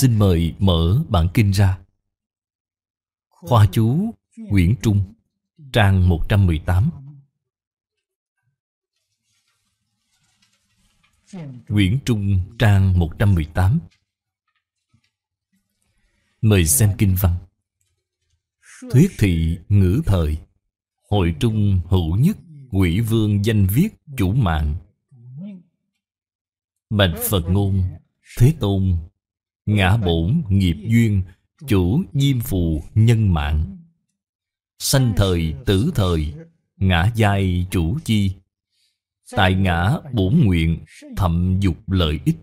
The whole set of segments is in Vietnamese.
Xin mời mở bản kinh ra Khoa chú Nguyễn Trung Trang 118 Nguyễn Trung trang 118 Mời xem kinh văn Thuyết thị ngữ thời Hội trung hữu nhất Quỷ vương danh viết chủ mạng Bạch Phật ngôn Thế tôn ngã bổn nghiệp duyên chủ diêm phù nhân mạng sanh thời tử thời ngã giai chủ chi tại ngã bổn nguyện thậm dục lợi ích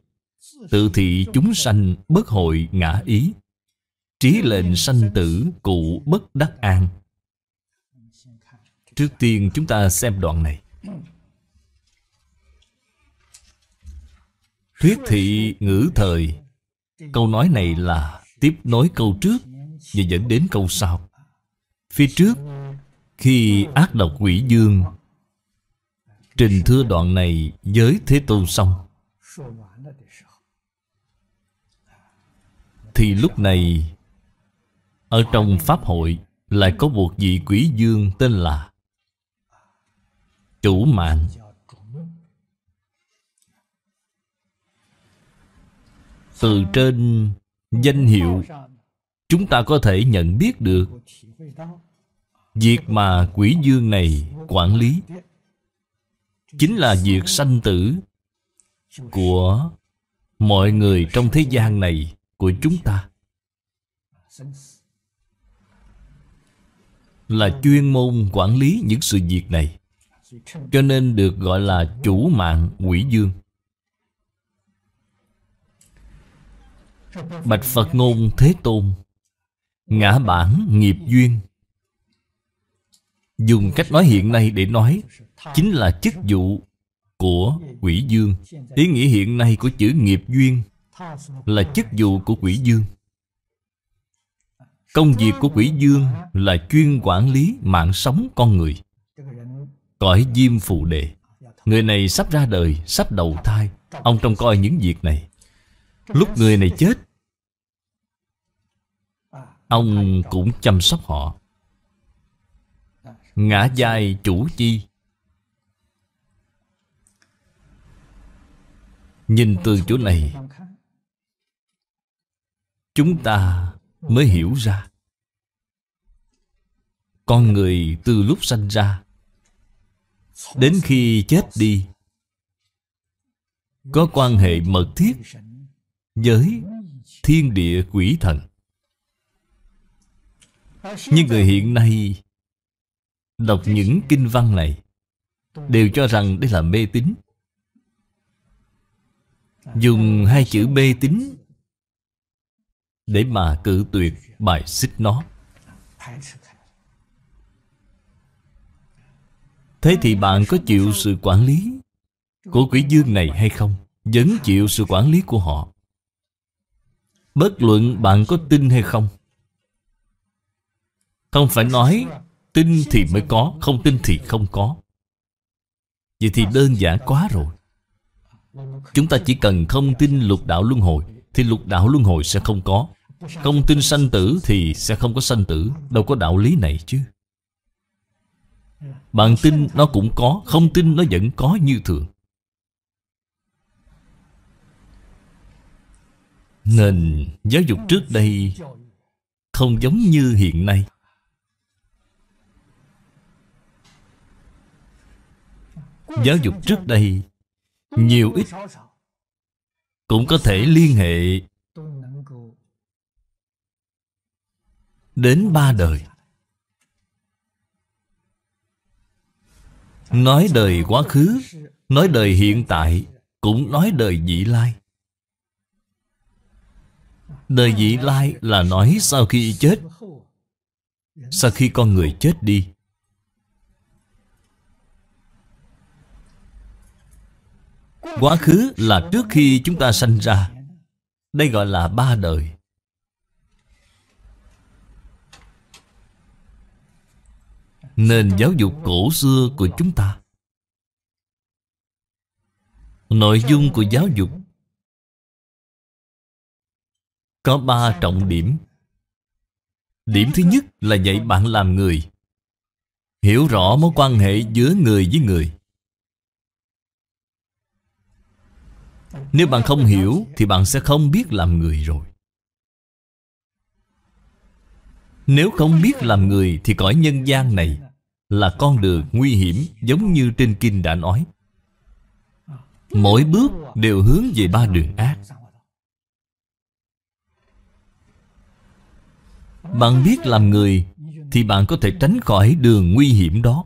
tự thị chúng sanh bất hội ngã ý trí lệnh sanh tử cụ bất đắc an trước tiên chúng ta xem đoạn này thuyết thị ngữ thời Câu nói này là tiếp nối câu trước Và dẫn đến câu sau Phía trước Khi ác độc quỷ dương Trình thưa đoạn này giới Thế Tôn xong Thì lúc này Ở trong Pháp hội Lại có một vị quỷ dương tên là Chủ mạng từ trên danh hiệu chúng ta có thể nhận biết được việc mà quỷ dương này quản lý chính là việc sanh tử của mọi người trong thế gian này của chúng ta là chuyên môn quản lý những sự việc này cho nên được gọi là chủ mạng quỷ dương Bạch Phật Ngôn Thế Tôn Ngã bản nghiệp duyên Dùng cách nói hiện nay để nói Chính là chức vụ của quỷ dương Ý nghĩa hiện nay của chữ nghiệp duyên Là chức vụ của quỷ dương Công việc của quỷ dương là chuyên quản lý mạng sống con người Cõi diêm phụ đề Người này sắp ra đời, sắp đầu thai Ông trông coi những việc này Lúc người này chết Ông cũng chăm sóc họ Ngã dài chủ chi Nhìn từ chỗ này Chúng ta mới hiểu ra Con người từ lúc sanh ra Đến khi chết đi Có quan hệ mật thiết Với thiên địa quỷ thần nhưng người hiện nay Đọc những kinh văn này Đều cho rằng đây là mê tín Dùng hai chữ mê tín Để mà cự tuyệt bài xích nó Thế thì bạn có chịu sự quản lý Của quỷ dương này hay không Vẫn chịu sự quản lý của họ Bất luận bạn có tin hay không không phải nói tin thì mới có, không tin thì không có. Vậy thì đơn giản quá rồi. Chúng ta chỉ cần không tin lục đạo luân hồi thì lục đạo luân hồi sẽ không có. Không tin sanh tử thì sẽ không có sanh tử, đâu có đạo lý này chứ. Bạn tin nó cũng có, không tin nó vẫn có như thường. nên giáo dục trước đây không giống như hiện nay Giáo dục trước đây Nhiều ít Cũng có thể liên hệ Đến ba đời Nói đời quá khứ Nói đời hiện tại Cũng nói đời vị lai Đời vị lai là nói sau khi chết Sau khi con người chết đi Quá khứ là trước khi chúng ta sanh ra Đây gọi là ba đời Nền giáo dục cổ xưa của chúng ta Nội dung của giáo dục Có ba trọng điểm Điểm thứ nhất là dạy bạn làm người Hiểu rõ mối quan hệ giữa người với người Nếu bạn không hiểu Thì bạn sẽ không biết làm người rồi Nếu không biết làm người Thì cõi nhân gian này Là con đường nguy hiểm Giống như trên kinh đã nói Mỗi bước đều hướng về ba đường ác Bạn biết làm người Thì bạn có thể tránh khỏi đường nguy hiểm đó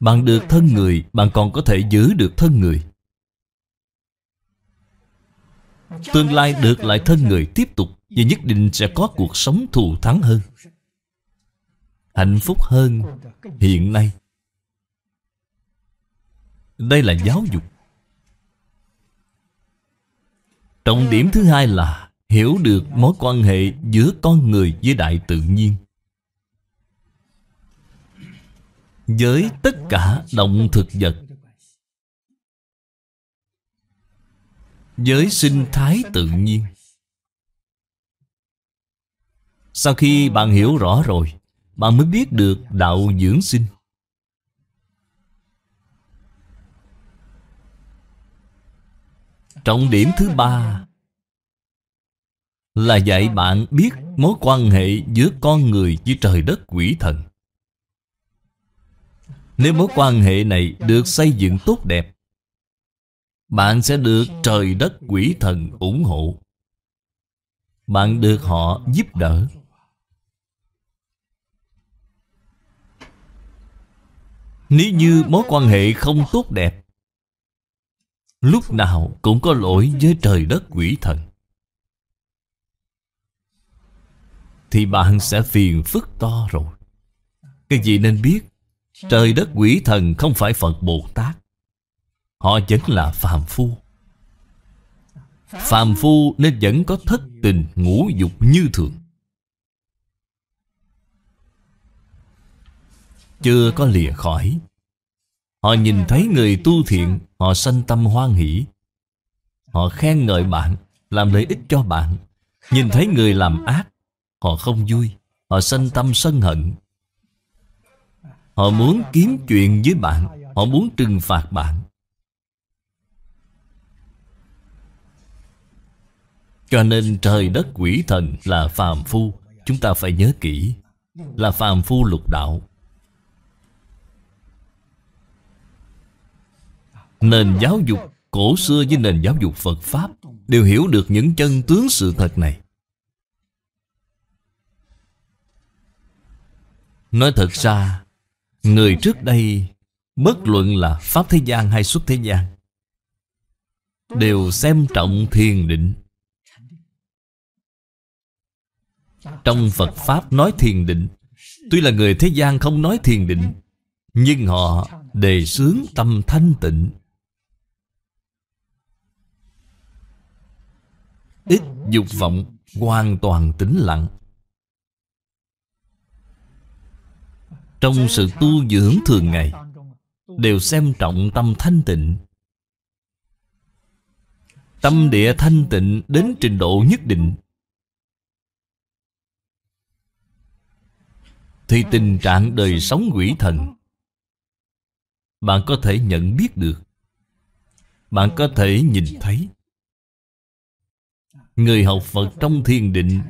Bạn được thân người Bạn còn có thể giữ được thân người Tương lai được lại thân người tiếp tục Và nhất định sẽ có cuộc sống thù thắng hơn Hạnh phúc hơn hiện nay Đây là giáo dục Trọng điểm thứ hai là Hiểu được mối quan hệ giữa con người với đại tự nhiên Với tất cả động thực vật với sinh thái tự nhiên sau khi bạn hiểu rõ rồi bạn mới biết được đạo dưỡng sinh trọng điểm thứ ba là dạy bạn biết mối quan hệ giữa con người với trời đất quỷ thần nếu mối quan hệ này được xây dựng tốt đẹp bạn sẽ được trời đất quỷ thần ủng hộ Bạn được họ giúp đỡ Nếu như mối quan hệ không tốt đẹp Lúc nào cũng có lỗi với trời đất quỷ thần Thì bạn sẽ phiền phức to rồi Cái gì nên biết Trời đất quỷ thần không phải Phật Bồ Tát Họ vẫn là phàm phu Phàm phu nên vẫn có thất tình ngũ dục như thường Chưa có lìa khỏi Họ nhìn thấy người tu thiện Họ sanh tâm hoan hỷ Họ khen ngợi bạn Làm lợi ích cho bạn Nhìn thấy người làm ác Họ không vui Họ sanh tâm sân hận Họ muốn kiếm chuyện với bạn Họ muốn trừng phạt bạn Cho nên trời đất quỷ thần là phàm phu Chúng ta phải nhớ kỹ Là phàm phu lục đạo Nền giáo dục cổ xưa với nền giáo dục Phật Pháp Đều hiểu được những chân tướng sự thật này Nói thật ra Người trước đây Bất luận là Pháp thế gian hay xuất thế gian Đều xem trọng thiền định Trong Phật Pháp nói thiền định Tuy là người thế gian không nói thiền định Nhưng họ đề sướng tâm thanh tịnh Ít dục vọng Hoàn toàn tĩnh lặng Trong sự tu dưỡng thường ngày Đều xem trọng tâm thanh tịnh Tâm địa thanh tịnh đến trình độ nhất định Thì tình trạng đời sống quỷ thần Bạn có thể nhận biết được Bạn có thể nhìn thấy Người học Phật trong thiền định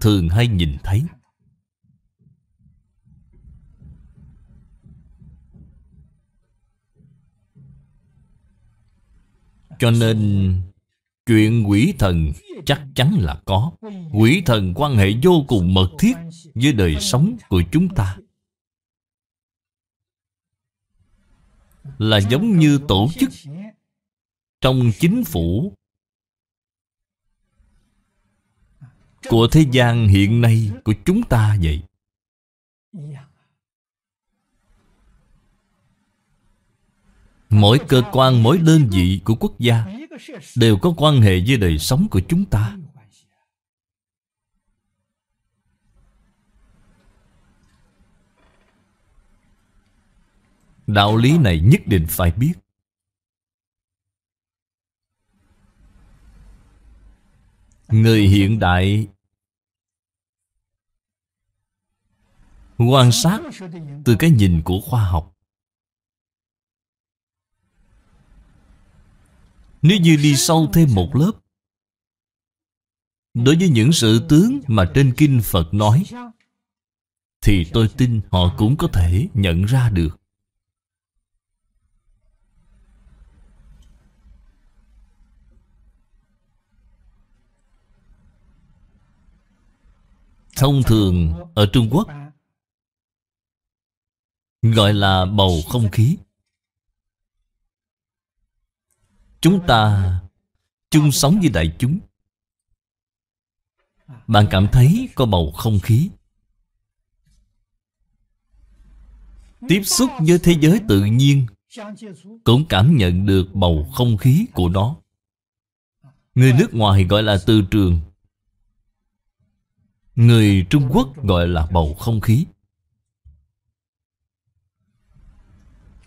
Thường hay nhìn thấy Cho nên Chuyện quỷ thần chắc chắn là có Quỷ thần quan hệ vô cùng mật thiết Với đời sống của chúng ta Là giống như tổ chức Trong chính phủ Của thế gian hiện nay của chúng ta vậy Mỗi cơ quan, mỗi đơn vị của quốc gia đều có quan hệ với đời sống của chúng ta đạo lý này nhất định phải biết người hiện đại quan sát từ cái nhìn của khoa học Nếu như đi sâu thêm một lớp Đối với những sự tướng mà trên Kinh Phật nói Thì tôi tin họ cũng có thể nhận ra được Thông thường ở Trung Quốc Gọi là bầu không khí Chúng ta chung sống với đại chúng Bạn cảm thấy có bầu không khí Tiếp xúc với thế giới tự nhiên Cũng cảm nhận được bầu không khí của nó Người nước ngoài gọi là từ trường Người Trung Quốc gọi là bầu không khí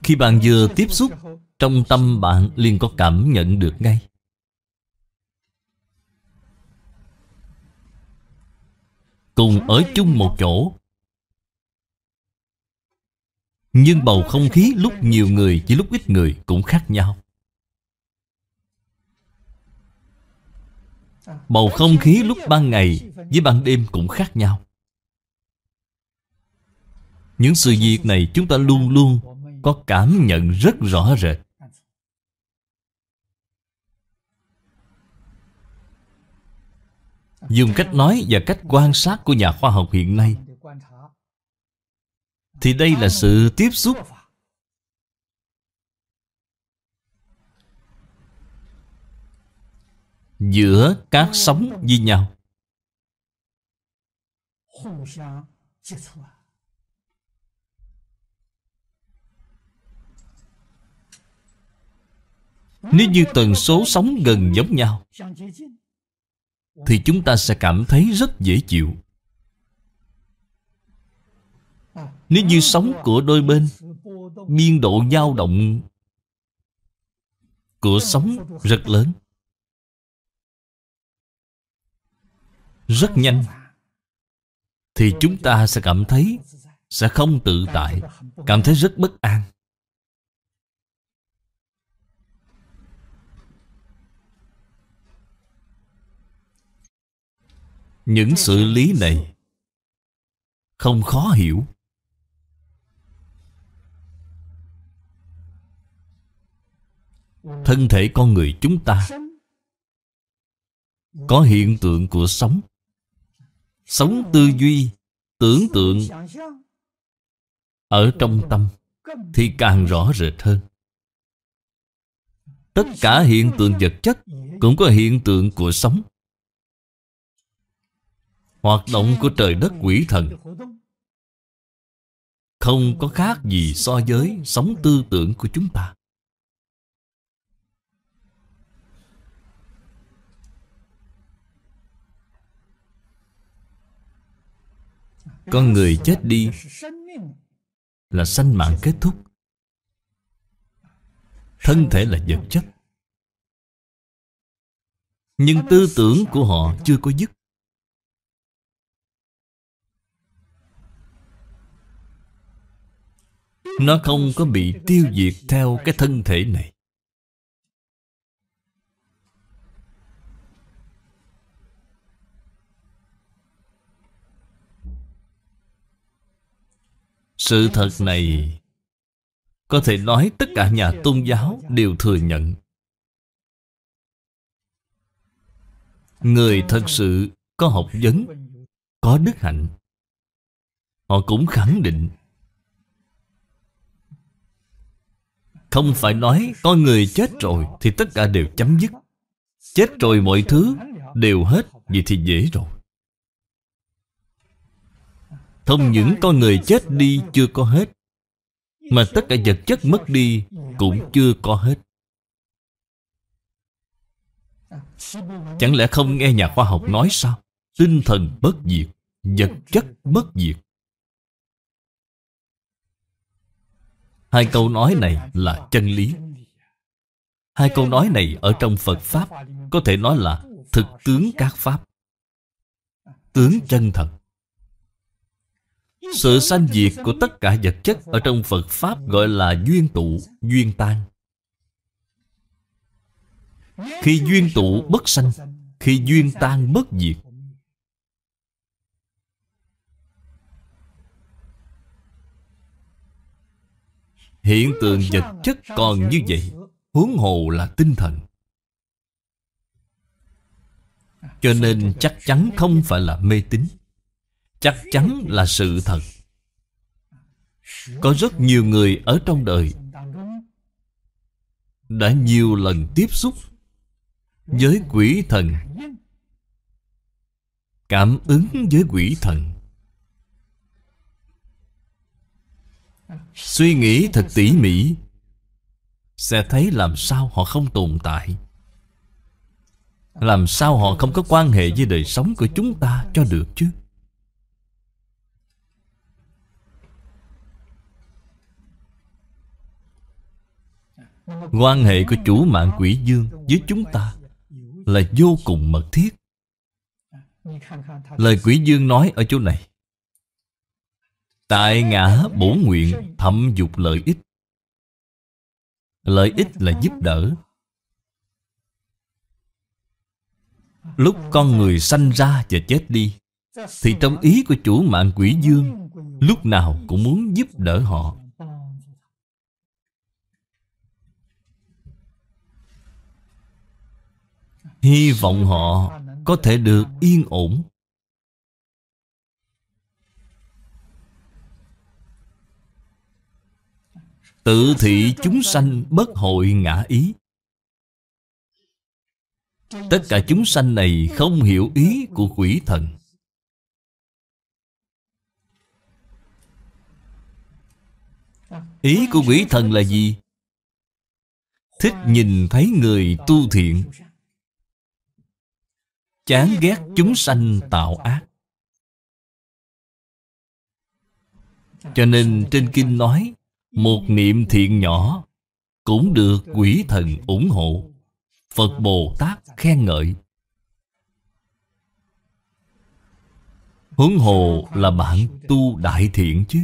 Khi bạn vừa tiếp xúc trong tâm bạn liền có cảm nhận được ngay Cùng ở chung một chỗ Nhưng bầu không khí lúc nhiều người Chỉ lúc ít người cũng khác nhau Bầu không khí lúc ban ngày Với ban đêm cũng khác nhau Những sự việc này chúng ta luôn luôn Có cảm nhận rất rõ rệt Dùng cách nói và cách quan sát của nhà khoa học hiện nay Thì đây là sự tiếp xúc Giữa các sóng với nhau Nếu như tần số sóng gần giống nhau thì chúng ta sẽ cảm thấy rất dễ chịu nếu như sóng của đôi bên biên độ dao động của sóng rất lớn rất nhanh thì chúng ta sẽ cảm thấy sẽ không tự tại cảm thấy rất bất an Những sự lý này Không khó hiểu Thân thể con người chúng ta Có hiện tượng của sống Sống tư duy Tưởng tượng Ở trong tâm Thì càng rõ rệt hơn Tất cả hiện tượng vật chất Cũng có hiện tượng của sống Hoạt động của trời đất quỷ thần Không có khác gì so với sống tư tưởng của chúng ta Con người chết đi Là sanh mạng kết thúc Thân thể là vật chất Nhưng tư tưởng của họ chưa có dứt Nó không có bị tiêu diệt theo cái thân thể này Sự thật này Có thể nói tất cả nhà tôn giáo đều thừa nhận Người thật sự có học vấn Có đức hạnh Họ cũng khẳng định Không phải nói con người chết rồi Thì tất cả đều chấm dứt Chết rồi mọi thứ đều hết Vậy thì dễ rồi Không những con người chết đi chưa có hết Mà tất cả vật chất mất đi Cũng chưa có hết Chẳng lẽ không nghe nhà khoa học nói sao Tinh thần bất diệt Vật chất bất diệt Hai câu nói này là chân lý Hai câu nói này ở trong Phật Pháp Có thể nói là thực tướng các Pháp Tướng chân thật Sự sanh diệt của tất cả vật chất Ở trong Phật Pháp gọi là duyên tụ, duyên tan Khi duyên tụ bất sanh Khi duyên tan bất diệt Hiện tượng vật chất còn như vậy Huống hồ là tinh thần Cho nên chắc chắn không phải là mê tín Chắc chắn là sự thật Có rất nhiều người ở trong đời Đã nhiều lần tiếp xúc Với quỷ thần Cảm ứng với quỷ thần Suy nghĩ thật tỉ mỉ Sẽ thấy làm sao họ không tồn tại Làm sao họ không có quan hệ với đời sống của chúng ta cho được chứ Quan hệ của chủ mạng quỷ dương với chúng ta Là vô cùng mật thiết Lời quỷ dương nói ở chỗ này Tại ngã bổ nguyện thẩm dục lợi ích Lợi ích là giúp đỡ Lúc con người sanh ra và chết đi Thì trong ý của chủ mạng quỷ dương Lúc nào cũng muốn giúp đỡ họ Hy vọng họ có thể được yên ổn Tự thị chúng sanh bất hội ngã ý Tất cả chúng sanh này không hiểu ý của quỷ thần Ý của quỷ thần là gì? Thích nhìn thấy người tu thiện Chán ghét chúng sanh tạo ác Cho nên trên kinh nói một niệm thiện nhỏ Cũng được quỷ thần ủng hộ Phật Bồ Tát khen ngợi Huống hồ là bạn tu đại thiện chứ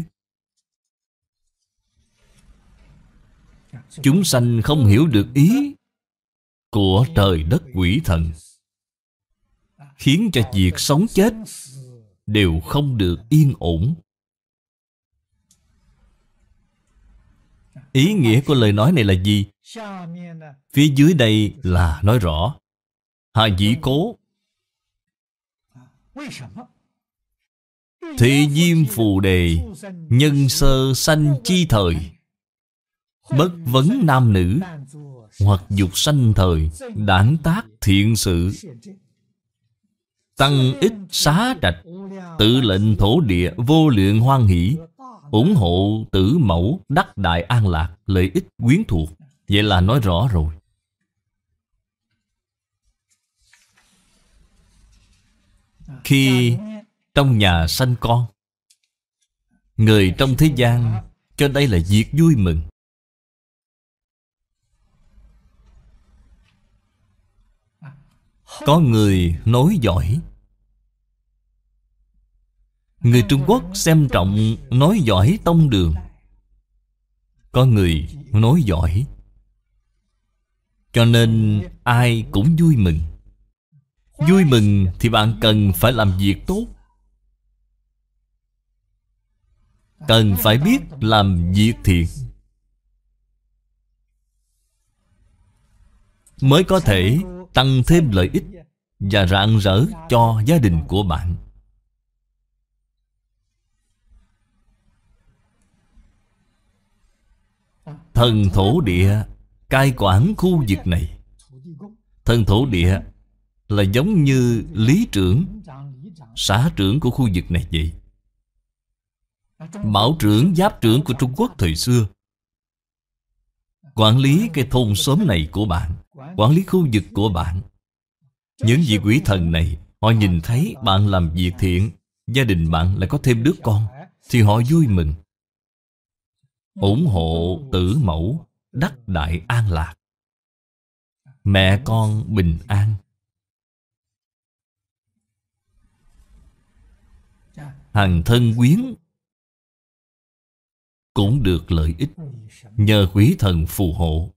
Chúng sanh không hiểu được ý Của trời đất quỷ thần Khiến cho việc sống chết Đều không được yên ổn Ý nghĩa của lời nói này là gì? Phía dưới đây là nói rõ Hà dĩ cố Thị diêm phù đề Nhân sơ sanh chi thời Bất vấn nam nữ Hoặc dục sanh thời Đảng tác thiện sự Tăng ích xá trạch Tự lệnh thổ địa vô lượng hoan hỷ ủng hộ tử mẫu đắc đại an lạc lợi ích quyến thuộc. Vậy là nói rõ rồi. Khi trong nhà sanh con, người trong thế gian cho đây là việc vui mừng. Có người nói giỏi Người Trung Quốc xem trọng nói giỏi tông đường Có người nói giỏi Cho nên ai cũng vui mừng Vui mừng thì bạn cần phải làm việc tốt Cần phải biết làm việc thiện Mới có thể tăng thêm lợi ích Và rạng rỡ cho gia đình của bạn Thần thổ địa cai quản khu vực này Thần thổ địa là giống như lý trưởng Xã trưởng của khu vực này vậy Bảo trưởng giáp trưởng của Trung Quốc thời xưa Quản lý cái thôn xóm này của bạn Quản lý khu vực của bạn Những vị quỷ thần này Họ nhìn thấy bạn làm việc thiện Gia đình bạn lại có thêm đứa con Thì họ vui mừng ủng hộ tử mẫu đắc đại an lạc mẹ con bình an hàng thân quyến cũng được lợi ích nhờ quý thần phù hộ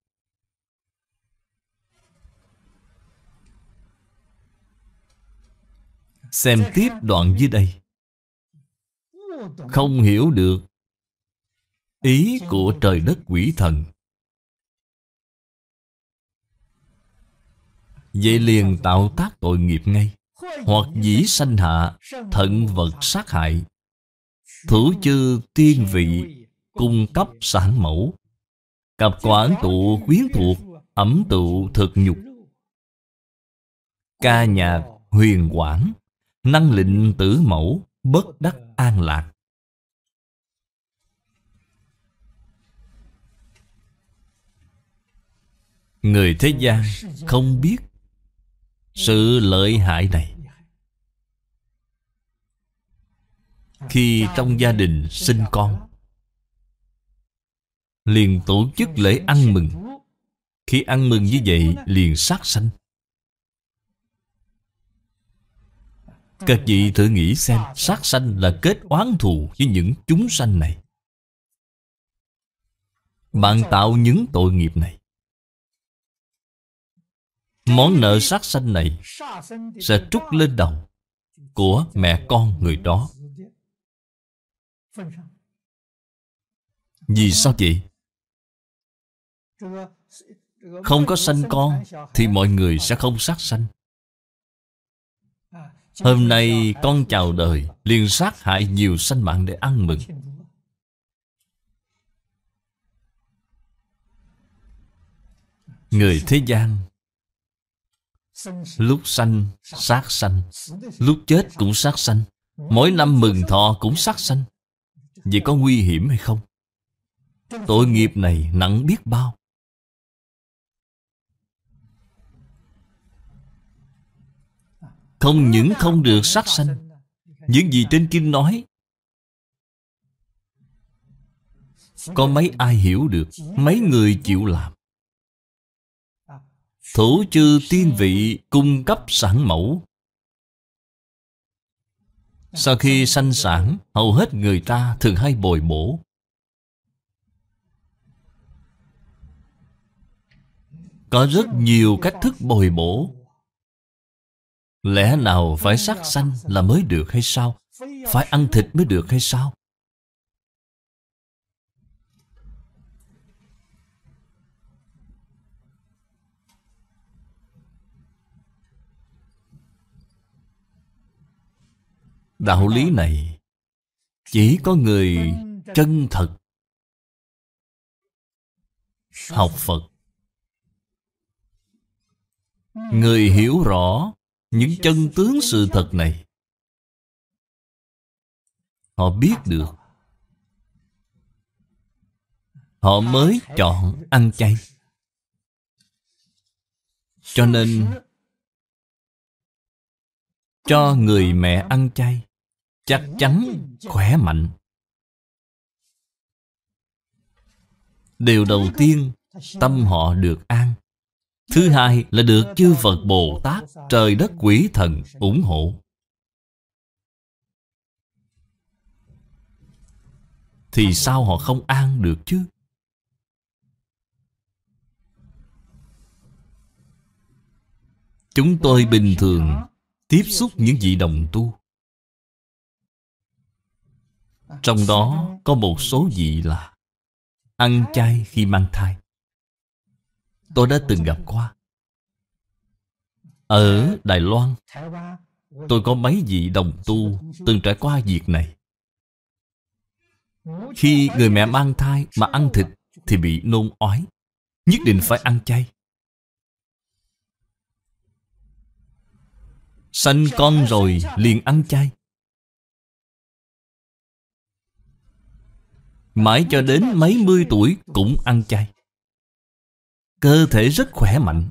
xem tiếp đoạn dưới đây không hiểu được ý của trời đất quỷ thần Vậy liền tạo tác tội nghiệp ngay Hoặc dĩ sanh hạ Thận vật sát hại Thủ chư tiên vị Cung cấp sản mẫu Cặp quản tụ quyến thuộc Ẩm tụ thực nhục Ca nhạc huyền quảng Năng lịnh tử mẫu Bất đắc an lạc Người thế gian không biết Sự lợi hại này Khi trong gia đình sinh con Liền tổ chức lễ ăn mừng Khi ăn mừng như vậy liền sát sanh Các vị thử nghĩ xem Sát sanh là kết oán thù với những chúng sanh này Bạn tạo những tội nghiệp này Món nợ sát sanh này Sẽ trút lên đầu Của mẹ con người đó Vì sao vậy? Không có sanh con Thì mọi người sẽ không sát sanh Hôm nay con chào đời liền sát hại nhiều sanh mạng để ăn mừng Người thế gian Lúc sanh, sát sanh Lúc chết cũng sát sanh Mỗi năm mừng thọ cũng sát sanh Vậy có nguy hiểm hay không? Tội nghiệp này nặng biết bao Không những không được sát sanh Những gì trên kinh nói Có mấy ai hiểu được Mấy người chịu làm Thủ chư tiên vị cung cấp sản mẫu Sau khi sanh sản Hầu hết người ta thường hay bồi bổ Có rất nhiều cách thức bồi bổ Lẽ nào phải sát sanh là mới được hay sao? Phải ăn thịt mới được hay sao? Đạo lý này Chỉ có người chân thật Học Phật Người hiểu rõ những chân tướng sự thật này Họ biết được Họ mới chọn ăn chay Cho nên Cho người mẹ ăn chay chắc chắn khỏe mạnh điều đầu tiên tâm họ được an thứ hai là được chư phật bồ tát trời đất quỷ thần ủng hộ thì sao họ không an được chứ chúng tôi bình thường tiếp xúc những vị đồng tu trong đó có một số vị là Ăn chay khi mang thai Tôi đã từng gặp qua Ở Đài Loan Tôi có mấy vị đồng tu Từng trải qua việc này Khi người mẹ mang thai mà ăn thịt Thì bị nôn ói Nhất định phải ăn chay Sanh con rồi liền ăn chay Mãi cho đến mấy mươi tuổi cũng ăn chay Cơ thể rất khỏe mạnh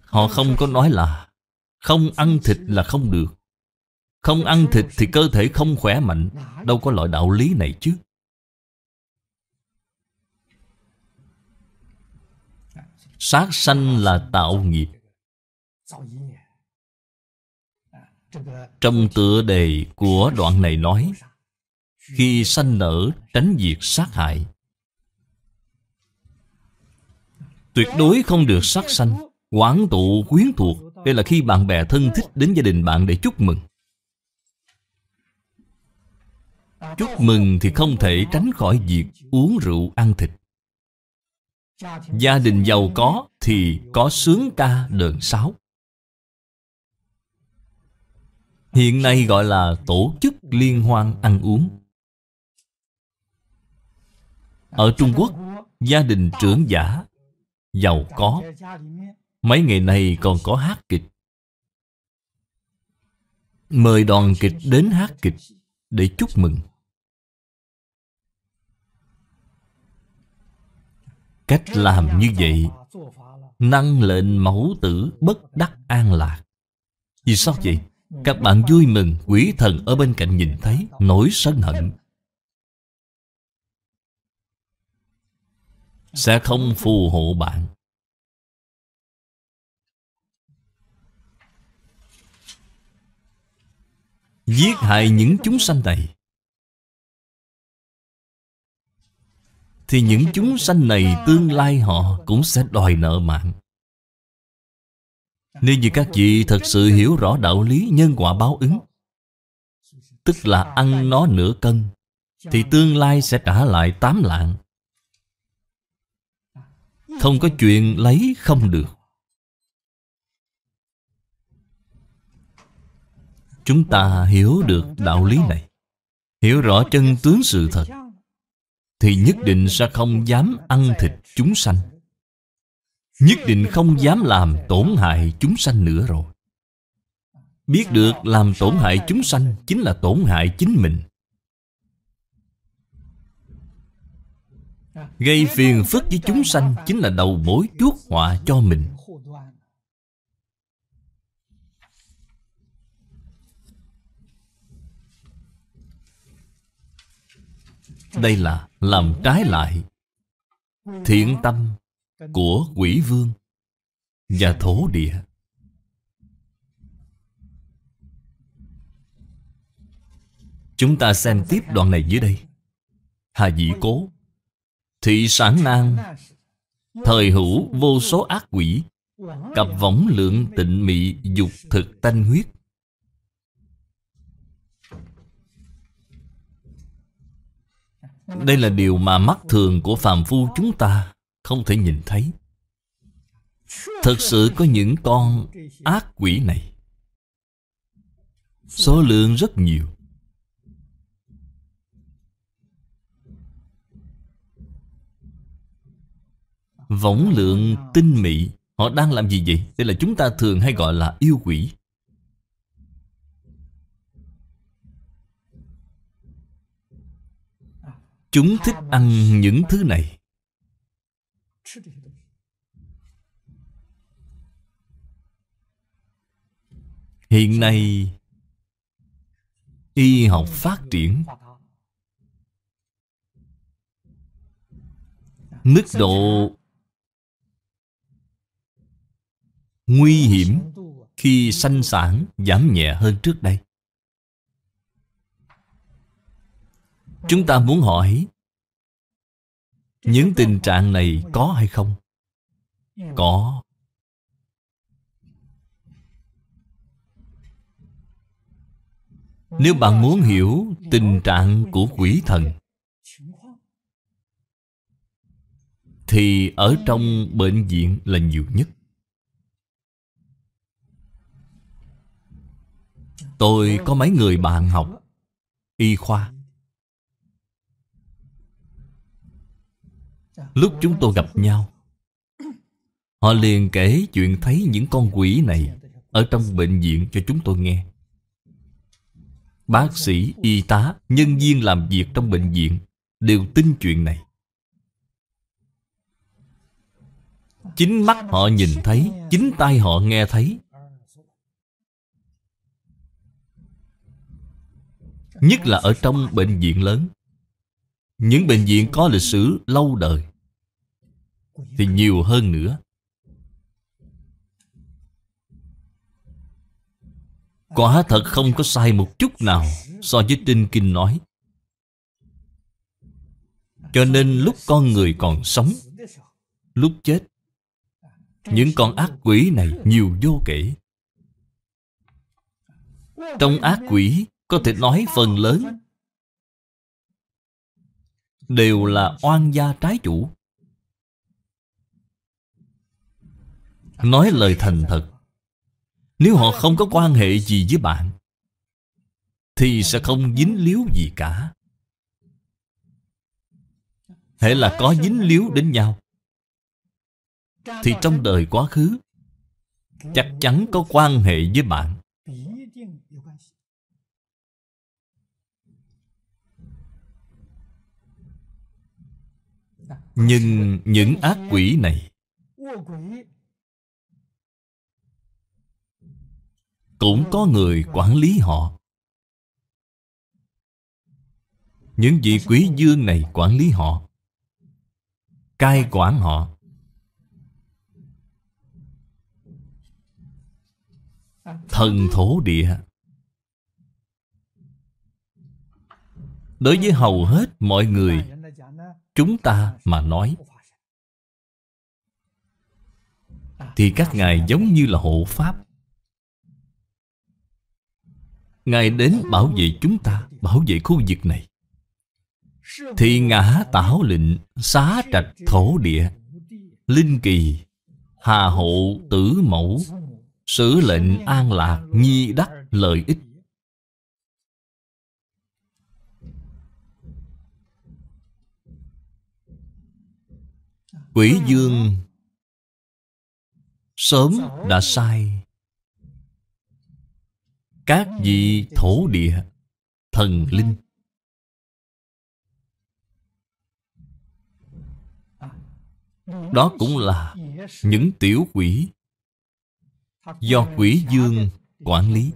Họ không có nói là Không ăn thịt là không được Không ăn thịt thì cơ thể không khỏe mạnh Đâu có loại đạo lý này chứ Sát sanh là tạo nghiệp trong tựa đề của đoạn này nói Khi sanh nở tránh việc sát hại Tuyệt đối không được sát sanh Quán tụ quyến thuộc Đây là khi bạn bè thân thích đến gia đình bạn để chúc mừng Chúc mừng thì không thể tránh khỏi việc uống rượu ăn thịt Gia đình giàu có thì có sướng ca đờn sáo Hiện nay gọi là tổ chức liên hoan ăn uống Ở Trung Quốc Gia đình trưởng giả Giàu có Mấy ngày nay còn có hát kịch Mời đoàn kịch đến hát kịch Để chúc mừng Cách làm như vậy Năng lệnh mẫu tử bất đắc an lạc Vì sao vậy? Ừ. Các bạn vui mừng Quỷ thần ở bên cạnh nhìn thấy Nổi sân hận Sẽ không phù hộ bạn Giết hại những chúng sanh này Thì những chúng sanh này tương lai họ cũng sẽ đòi nợ mạng nếu như các vị thật sự hiểu rõ đạo lý nhân quả báo ứng Tức là ăn nó nửa cân Thì tương lai sẽ trả lại tám lạng Không có chuyện lấy không được Chúng ta hiểu được đạo lý này Hiểu rõ chân tướng sự thật Thì nhất định sẽ không dám ăn thịt chúng sanh Nhất định không dám làm tổn hại chúng sanh nữa rồi Biết được làm tổn hại chúng sanh Chính là tổn hại chính mình Gây phiền phức với chúng sanh Chính là đầu mối chuốc họa cho mình Đây là làm trái lại Thiện tâm của quỷ vương và thổ địa chúng ta xem tiếp đoạn này dưới đây hà dĩ cố thị sản nan thời hữu vô số ác quỷ cặp võng lượng tịnh mị dục thực tanh huyết đây là điều mà mắt thường của phàm phu chúng ta không thể nhìn thấy Thật sự có những con ác quỷ này Số lượng rất nhiều Võng lượng tinh mị Họ đang làm gì vậy? Đây là chúng ta thường hay gọi là yêu quỷ Chúng thích ăn những thứ này hiện nay y học phát triển mức độ nguy hiểm khi sanh sản giảm nhẹ hơn trước đây chúng ta muốn hỏi những tình trạng này có hay không có Nếu bạn muốn hiểu tình trạng của quỷ thần Thì ở trong bệnh viện là nhiều nhất Tôi có mấy người bạn học Y khoa Lúc chúng tôi gặp nhau Họ liền kể chuyện thấy những con quỷ này Ở trong bệnh viện cho chúng tôi nghe Bác sĩ, y tá, nhân viên làm việc trong bệnh viện Đều tin chuyện này Chính mắt họ nhìn thấy Chính tai họ nghe thấy Nhất là ở trong bệnh viện lớn Những bệnh viện có lịch sử lâu đời Thì nhiều hơn nữa Quả thật không có sai một chút nào So với Tinh Kinh nói Cho nên lúc con người còn sống Lúc chết Những con ác quỷ này nhiều vô kể Trong ác quỷ Có thể nói phần lớn Đều là oan gia trái chủ Nói lời thành thật nếu họ không có quan hệ gì với bạn Thì sẽ không dính líu gì cả Hễ là có dính líu đến nhau Thì trong đời quá khứ Chắc chắn có quan hệ với bạn Nhưng những ác quỷ này cũng có người quản lý họ những vị quý dương này quản lý họ cai quản họ thần thổ địa đối với hầu hết mọi người chúng ta mà nói thì các ngài giống như là hộ pháp Ngài đến bảo vệ chúng ta Bảo vệ khu vực này Thì ngã tảo lịnh Xá trạch thổ địa Linh kỳ Hà hộ tử mẫu Sử lệnh an lạc Nhi đắc lợi ích Quỷ dương Sớm đã sai các vị thổ địa thần linh đó cũng là những tiểu quỷ do quỷ dương quản lý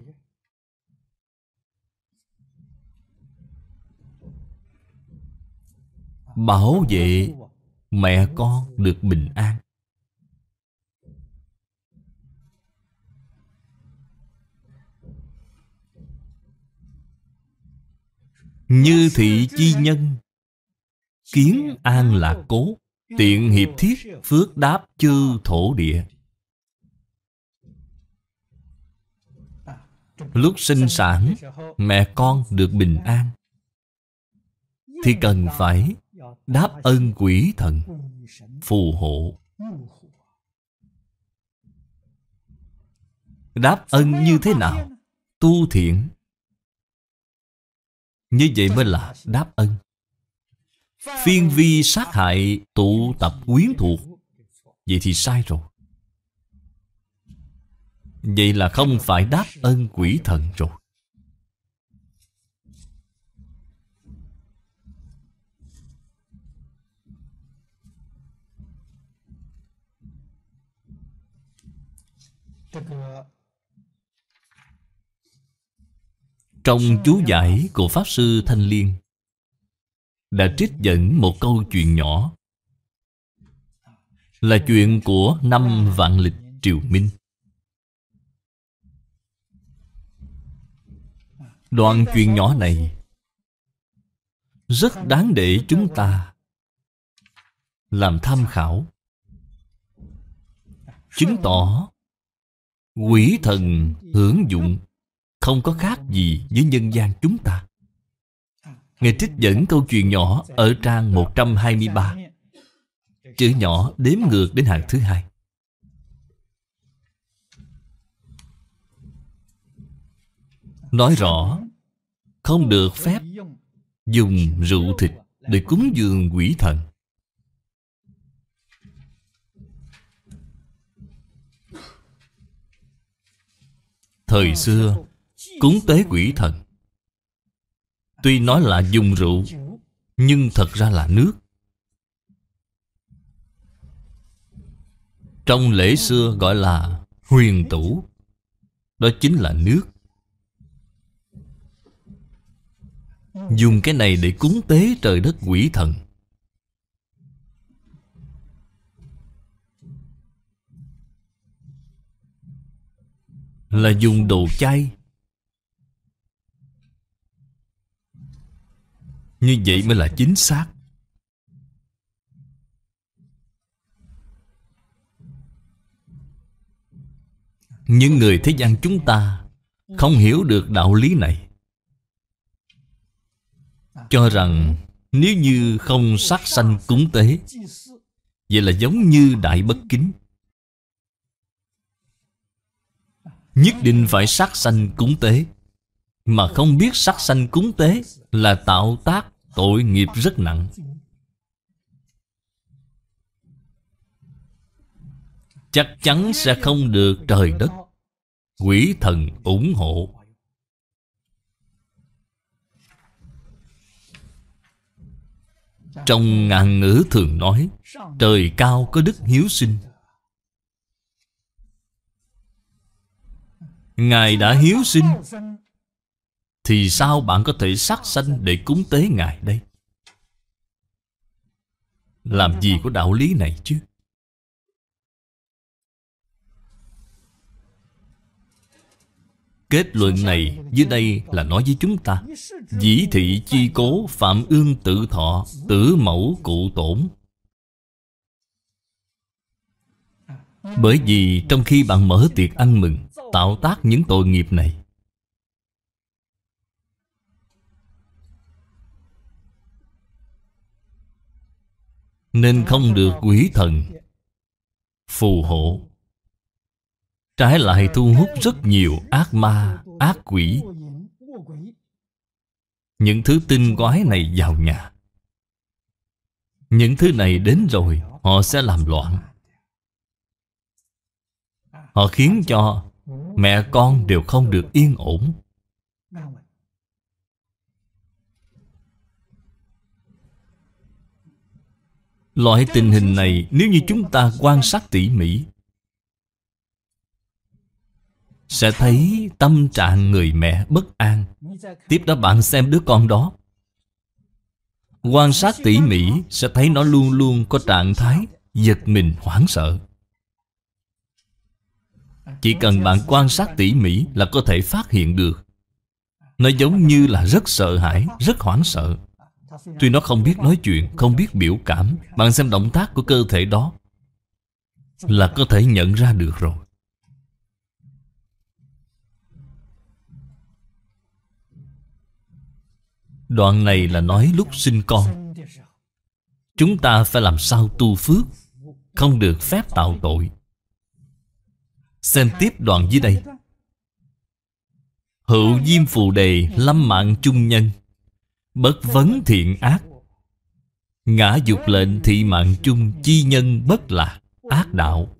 bảo vệ mẹ con được bình an Như thị chi nhân Kiến an lạc cố Tiện hiệp thiết Phước đáp chư thổ địa Lúc sinh sản Mẹ con được bình an Thì cần phải Đáp ơn quỷ thần Phù hộ Đáp ơn như thế nào? Tu thiện như vậy mới là đáp ân Phiên vi sát hại tụ tập quyến thuộc Vậy thì sai rồi Vậy là không phải đáp ơn quỷ thần rồi Trong chú giải của Pháp Sư Thanh Liên Đã trích dẫn một câu chuyện nhỏ Là chuyện của năm vạn lịch Triều Minh Đoạn chuyện nhỏ này Rất đáng để chúng ta Làm tham khảo Chứng tỏ Quỷ thần hưởng dụng không có khác gì với nhân gian chúng ta Ngài trích dẫn câu chuyện nhỏ ở trang 123 Chữ nhỏ đếm ngược đến hàng thứ hai Nói rõ Không được phép dùng rượu thịt để cúng dường quỷ thần Thời xưa Cúng tế quỷ thần Tuy nói là dùng rượu Nhưng thật ra là nước Trong lễ xưa gọi là huyền tủ Đó chính là nước Dùng cái này để cúng tế trời đất quỷ thần Là dùng đồ chay Như vậy mới là chính xác Những người thế gian chúng ta Không hiểu được đạo lý này Cho rằng Nếu như không sát sanh cúng tế Vậy là giống như đại bất kính Nhất định phải sát sanh cúng tế mà không biết sắc sanh cúng tế Là tạo tác tội nghiệp rất nặng Chắc chắn sẽ không được trời đất Quỷ thần ủng hộ Trong ngàn ngữ thường nói Trời cao có đức hiếu sinh Ngài đã hiếu sinh thì sao bạn có thể sát sanh để cúng tế Ngài đây? Làm gì có đạo lý này chứ? Kết luận này dưới đây là nói với chúng ta Dĩ thị chi cố phạm ương tự thọ Tử mẫu cụ tổn Bởi vì trong khi bạn mở tiệc ăn mừng Tạo tác những tội nghiệp này Nên không được quỷ thần Phù hộ Trái lại thu hút rất nhiều ác ma, ác quỷ Những thứ tinh quái này vào nhà Những thứ này đến rồi Họ sẽ làm loạn Họ khiến cho mẹ con đều không được yên ổn Loại tình hình này nếu như chúng ta quan sát tỉ mỉ Sẽ thấy tâm trạng người mẹ bất an Tiếp đó bạn xem đứa con đó Quan sát tỉ mỉ sẽ thấy nó luôn luôn có trạng thái giật mình hoảng sợ Chỉ cần bạn quan sát tỉ mỉ là có thể phát hiện được Nó giống như là rất sợ hãi, rất hoảng sợ Tuy nó không biết nói chuyện Không biết biểu cảm Bạn xem động tác của cơ thể đó Là có thể nhận ra được rồi Đoạn này là nói lúc sinh con Chúng ta phải làm sao tu phước Không được phép tạo tội Xem tiếp đoạn dưới đây Hữu diêm phù đề lâm mạng trung nhân Bất vấn thiện ác Ngã dục lệnh thị mạng chung Chi nhân bất lạc Ác đạo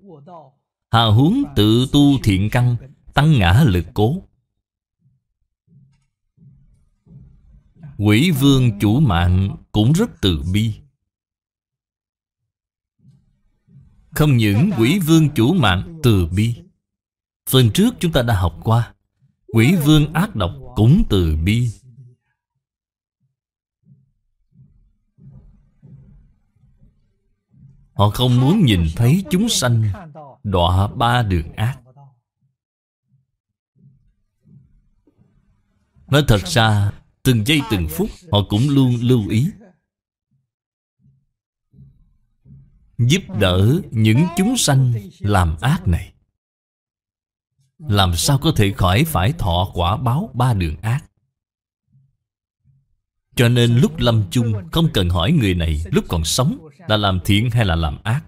Hà huống tự tu thiện căn Tăng ngã lực cố Quỷ vương chủ mạng cũng rất từ bi Không những quỷ vương chủ mạng từ bi Phần trước chúng ta đã học qua Quỷ vương ác độc cũng từ bi Họ không muốn nhìn thấy chúng sanh đọa ba đường ác Nói thật ra Từng giây từng phút Họ cũng luôn lưu ý Giúp đỡ những chúng sanh làm ác này Làm sao có thể khỏi phải thọ quả báo ba đường ác cho nên lúc lâm chung không cần hỏi người này lúc còn sống là làm thiện hay là làm ác.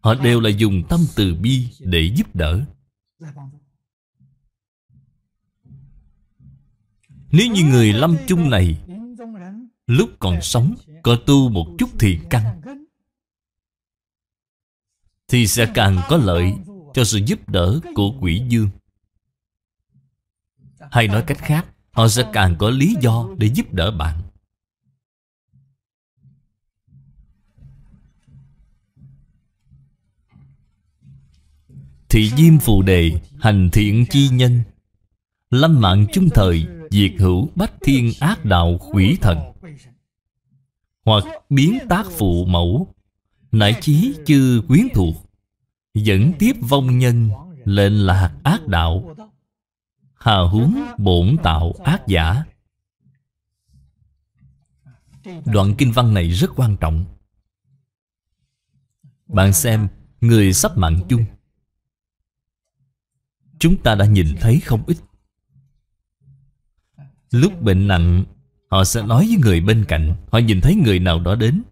Họ đều là dùng tâm từ bi để giúp đỡ. Nếu như người lâm chung này lúc còn sống có tu một chút thiện căn thì sẽ càng có lợi cho sự giúp đỡ của quỷ dương. Hay nói cách khác, Họ sẽ càng có lý do để giúp đỡ bạn Thị diêm phù đề Hành thiện chi nhân Lâm mạng chung thời Diệt hữu bách thiên ác đạo quỷ thần Hoặc biến tác phụ mẫu Nải chí chư quyến thuộc Dẫn tiếp vong nhân lên lạc ác đạo Hà huống bổn tạo ác giả Đoạn kinh văn này rất quan trọng Bạn xem Người sắp mạng chung Chúng ta đã nhìn thấy không ít Lúc bệnh nặng Họ sẽ nói với người bên cạnh Họ nhìn thấy người nào đó đến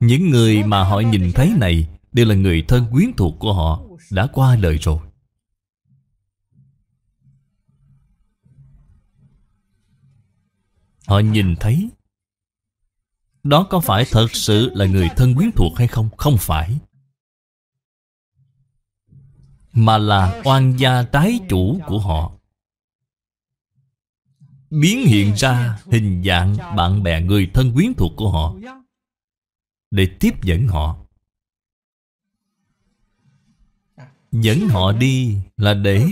Những người mà họ nhìn thấy này Đều là người thân quyến thuộc của họ Đã qua đời rồi Họ nhìn thấy Đó có phải thật sự là người thân quyến thuộc hay không? Không phải Mà là oan gia tái chủ của họ Biến hiện ra hình dạng bạn bè người thân quyến thuộc của họ Để tiếp dẫn họ Dẫn họ đi là để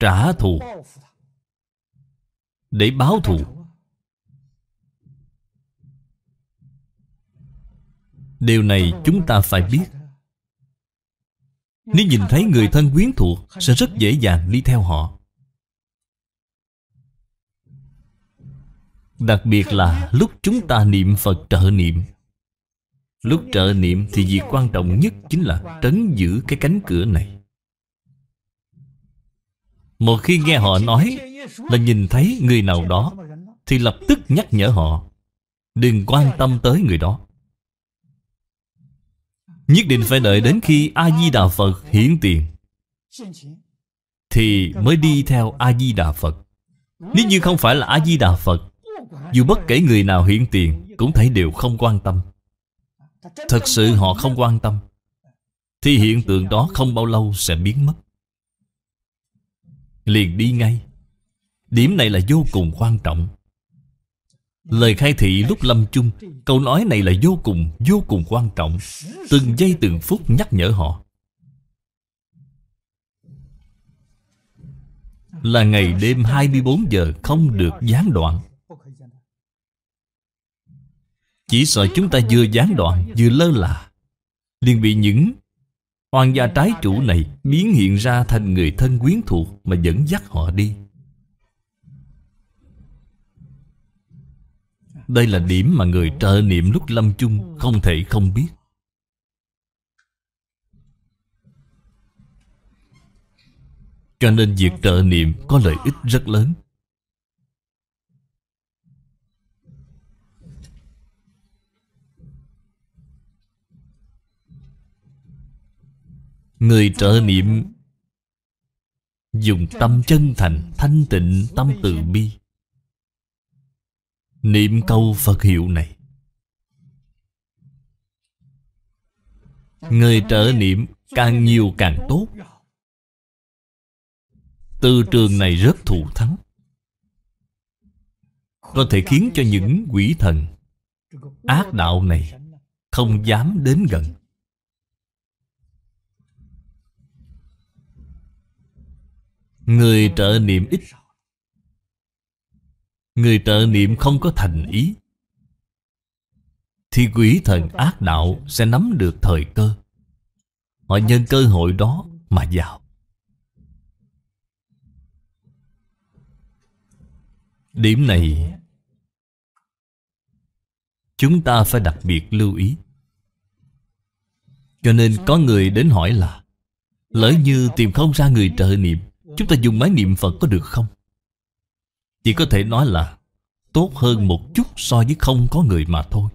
trả thù để báo thù Điều này chúng ta phải biết Nếu nhìn thấy người thân quyến thuộc Sẽ rất dễ dàng đi theo họ Đặc biệt là lúc chúng ta niệm Phật trợ niệm Lúc trợ niệm thì việc quan trọng nhất chính là trấn giữ cái cánh cửa này Một khi nghe họ nói là nhìn thấy người nào đó thì lập tức nhắc nhở họ đừng quan tâm tới người đó nhất định phải đợi đến khi a di đà phật hiển tiền thì mới đi theo a di đà phật nếu như không phải là a di đà phật dù bất kể người nào hiển tiền cũng thấy đều không quan tâm thật sự họ không quan tâm thì hiện tượng đó không bao lâu sẽ biến mất liền đi ngay Điểm này là vô cùng quan trọng Lời khai thị lúc lâm chung Câu nói này là vô cùng, vô cùng quan trọng Từng giây từng phút nhắc nhở họ Là ngày đêm 24 giờ không được gián đoạn Chỉ sợ chúng ta vừa gián đoạn vừa lơ là liền bị những hoàng gia trái chủ này biến hiện ra thành người thân quyến thuộc mà dẫn dắt họ đi Đây là điểm mà người trợ niệm lúc lâm chung Không thể không biết Cho nên việc trợ niệm có lợi ích rất lớn Người trợ niệm Dùng tâm chân thành Thanh tịnh tâm từ bi Niệm câu Phật hiệu này Người trợ niệm càng nhiều càng tốt Từ trường này rất thù thắng Có thể khiến cho những quỷ thần Ác đạo này Không dám đến gần Người trợ niệm ít Người trợ niệm không có thành ý Thì quỷ thần ác đạo sẽ nắm được thời cơ Họ nhân cơ hội đó mà vào Điểm này Chúng ta phải đặc biệt lưu ý Cho nên có người đến hỏi là Lỡ như tìm không ra người trợ niệm Chúng ta dùng máy niệm Phật có được không? Chỉ có thể nói là tốt hơn một chút so với không có người mà thôi.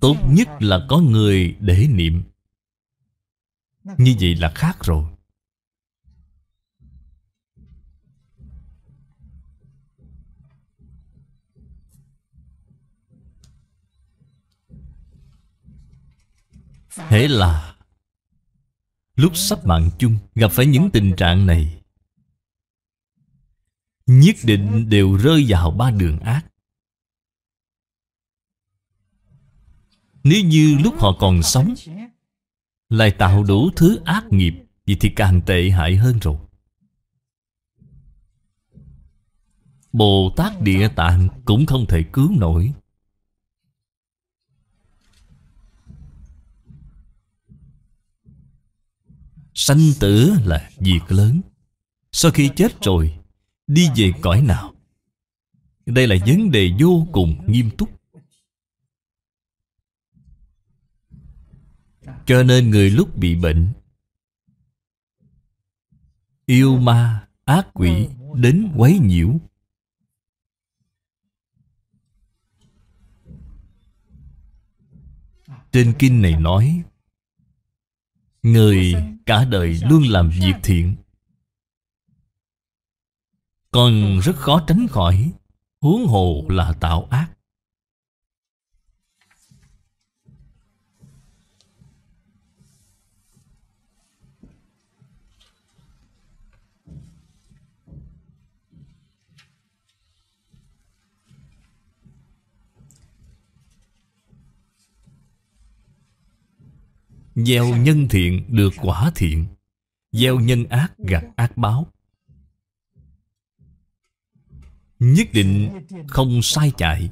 Tốt nhất là có người để niệm Như vậy là khác rồi Thế là Lúc sắp mạng chung Gặp phải những tình trạng này Nhất định đều rơi vào ba đường ác Nếu như lúc họ còn sống Lại tạo đủ thứ ác nghiệp Vậy thì càng tệ hại hơn rồi Bồ Tát Địa Tạng cũng không thể cứu nổi Sanh tử là việc lớn Sau khi chết rồi Đi về cõi nào Đây là vấn đề vô cùng nghiêm túc Cho nên người lúc bị bệnh Yêu ma, ác quỷ đến quấy nhiễu Trên kinh này nói Người cả đời luôn làm việc thiện Còn rất khó tránh khỏi Huống hồ là tạo ác Gieo nhân thiện được quả thiện Gieo nhân ác gặt ác báo Nhất định không sai chạy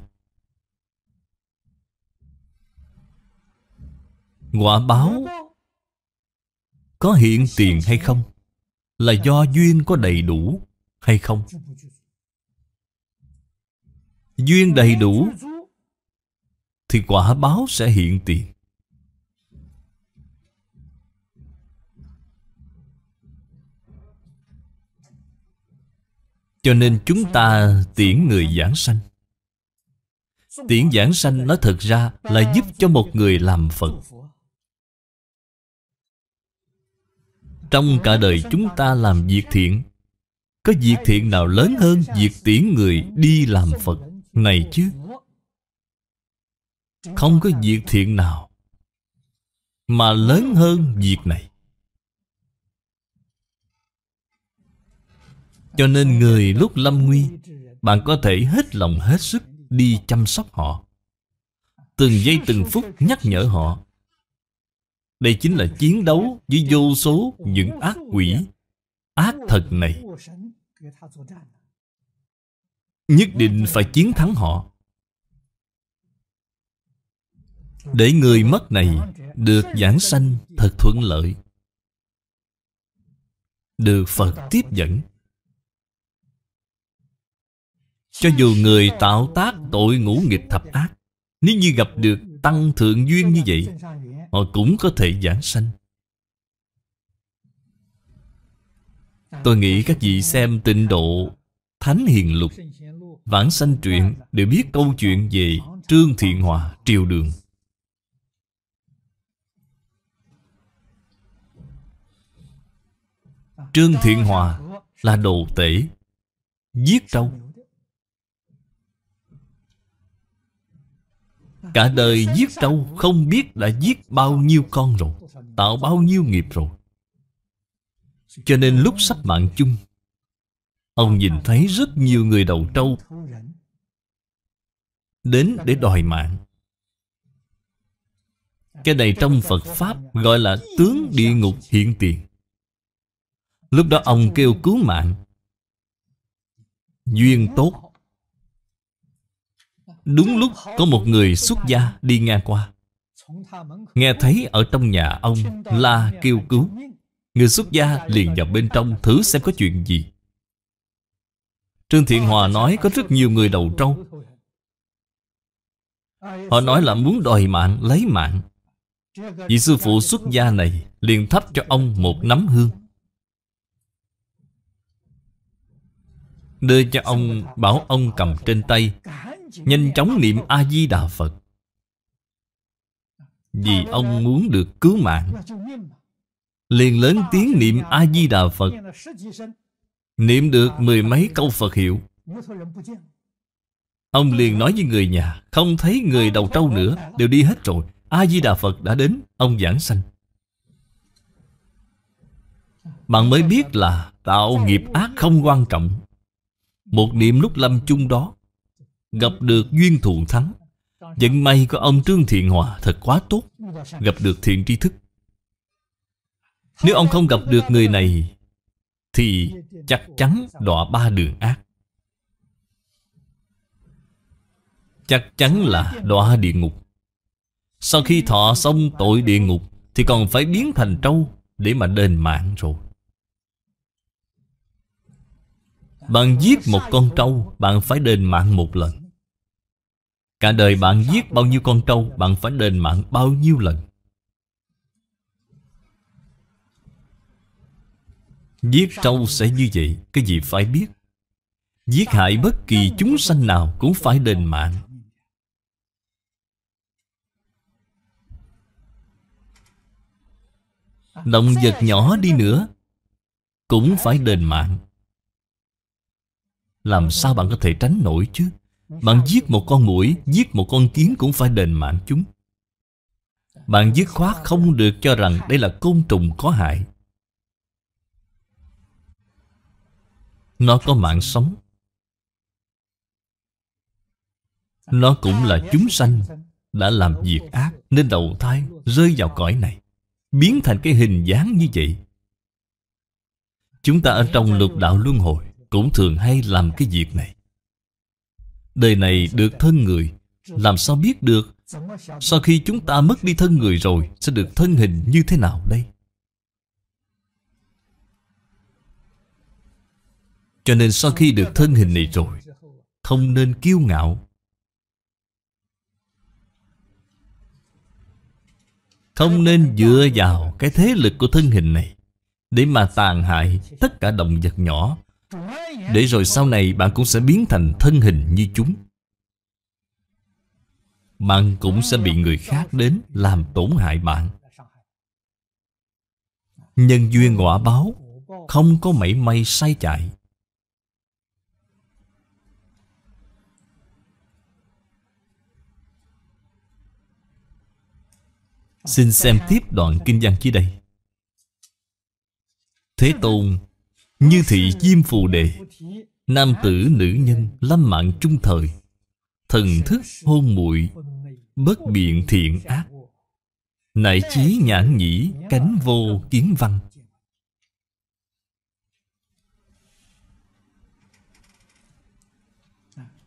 Quả báo Có hiện tiền hay không Là do duyên có đầy đủ hay không Duyên đầy đủ Thì quả báo sẽ hiện tiền Cho nên chúng ta tiễn người giảng sanh Tiễn giảng sanh nó thật ra là giúp cho một người làm Phật Trong cả đời chúng ta làm việc thiện Có việc thiện nào lớn hơn việc tiễn người đi làm Phật này chứ Không có việc thiện nào Mà lớn hơn việc này Cho nên người lúc lâm nguy Bạn có thể hết lòng hết sức đi chăm sóc họ Từng giây từng phút nhắc nhở họ Đây chính là chiến đấu với vô số những ác quỷ Ác thật này Nhất định phải chiến thắng họ Để người mất này được giảng sanh thật thuận lợi Được Phật tiếp dẫn cho dù người tạo tác tội ngũ nghịch thập ác Nếu như gặp được tăng thượng duyên như vậy Họ cũng có thể giảng sanh Tôi nghĩ các vị xem tịnh độ Thánh Hiền Lục Vãng sanh truyện đều biết câu chuyện về Trương Thiện Hòa Triều Đường Trương Thiện Hòa là đồ tể Giết trâu Cả đời giết trâu không biết đã giết bao nhiêu con rồi Tạo bao nhiêu nghiệp rồi Cho nên lúc sắp mạng chung Ông nhìn thấy rất nhiều người đầu trâu Đến để đòi mạng Cái này trong Phật Pháp gọi là tướng địa ngục hiện tiền Lúc đó ông kêu cứu mạng Duyên tốt Đúng lúc có một người xuất gia đi ngang qua Nghe thấy ở trong nhà ông la kêu cứu Người xuất gia liền vào bên trong thử xem có chuyện gì Trương Thiện Hòa nói có rất nhiều người đầu trâu Họ nói là muốn đòi mạng, lấy mạng Vị sư phụ xuất gia này liền thắp cho ông một nắm hương Đưa cho ông, bảo ông cầm trên tay Nhanh chóng niệm A-di-đà Phật Vì ông muốn được cứu mạng Liền lớn tiếng niệm A-di-đà Phật Niệm được mười mấy câu Phật hiệu Ông liền nói với người nhà Không thấy người đầu trâu nữa Đều đi hết rồi A-di-đà Phật đã đến Ông giảng sanh Bạn mới biết là Tạo nghiệp ác không quan trọng Một niệm lúc lâm chung đó Gặp được Duyên Thụ Thắng Vận may có ông Trương Thiện Hòa thật quá tốt Gặp được Thiện Tri Thức Nếu ông không gặp được người này Thì chắc chắn đọa ba đường ác Chắc chắn là đọa địa ngục Sau khi thọ xong tội địa ngục Thì còn phải biến thành trâu Để mà đền mạng rồi Bạn giết một con trâu Bạn phải đền mạng một lần Cả đời bạn giết bao nhiêu con trâu Bạn phải đền mạng bao nhiêu lần Giết trâu sẽ như vậy Cái gì phải biết Giết hại bất kỳ chúng sanh nào Cũng phải đền mạng Động vật nhỏ đi nữa Cũng phải đền mạng Làm sao bạn có thể tránh nổi chứ bạn giết một con mũi Giết một con kiến cũng phải đền mạng chúng Bạn giết khoát không được cho rằng Đây là côn trùng có hại Nó có mạng sống Nó cũng là chúng sanh Đã làm việc ác Nên đầu thai rơi vào cõi này Biến thành cái hình dáng như vậy Chúng ta ở trong lục đạo luân hồi Cũng thường hay làm cái việc này Đời này được thân người Làm sao biết được Sau khi chúng ta mất đi thân người rồi Sẽ được thân hình như thế nào đây Cho nên sau khi được thân hình này rồi Không nên kiêu ngạo Không nên dựa vào cái thế lực của thân hình này Để mà tàn hại tất cả động vật nhỏ để rồi sau này bạn cũng sẽ biến thành thân hình như chúng Bạn cũng sẽ bị người khác đến làm tổn hại bạn Nhân duyên quả báo Không có mảy may sai chạy Xin xem tiếp đoạn kinh văn dưới đây Thế Tôn như thị diêm phù đề Nam tử nữ nhân lâm mạng trung thời Thần thức hôn muội Bất biện thiện ác Nại chí nhãn nhĩ Cánh vô kiến văn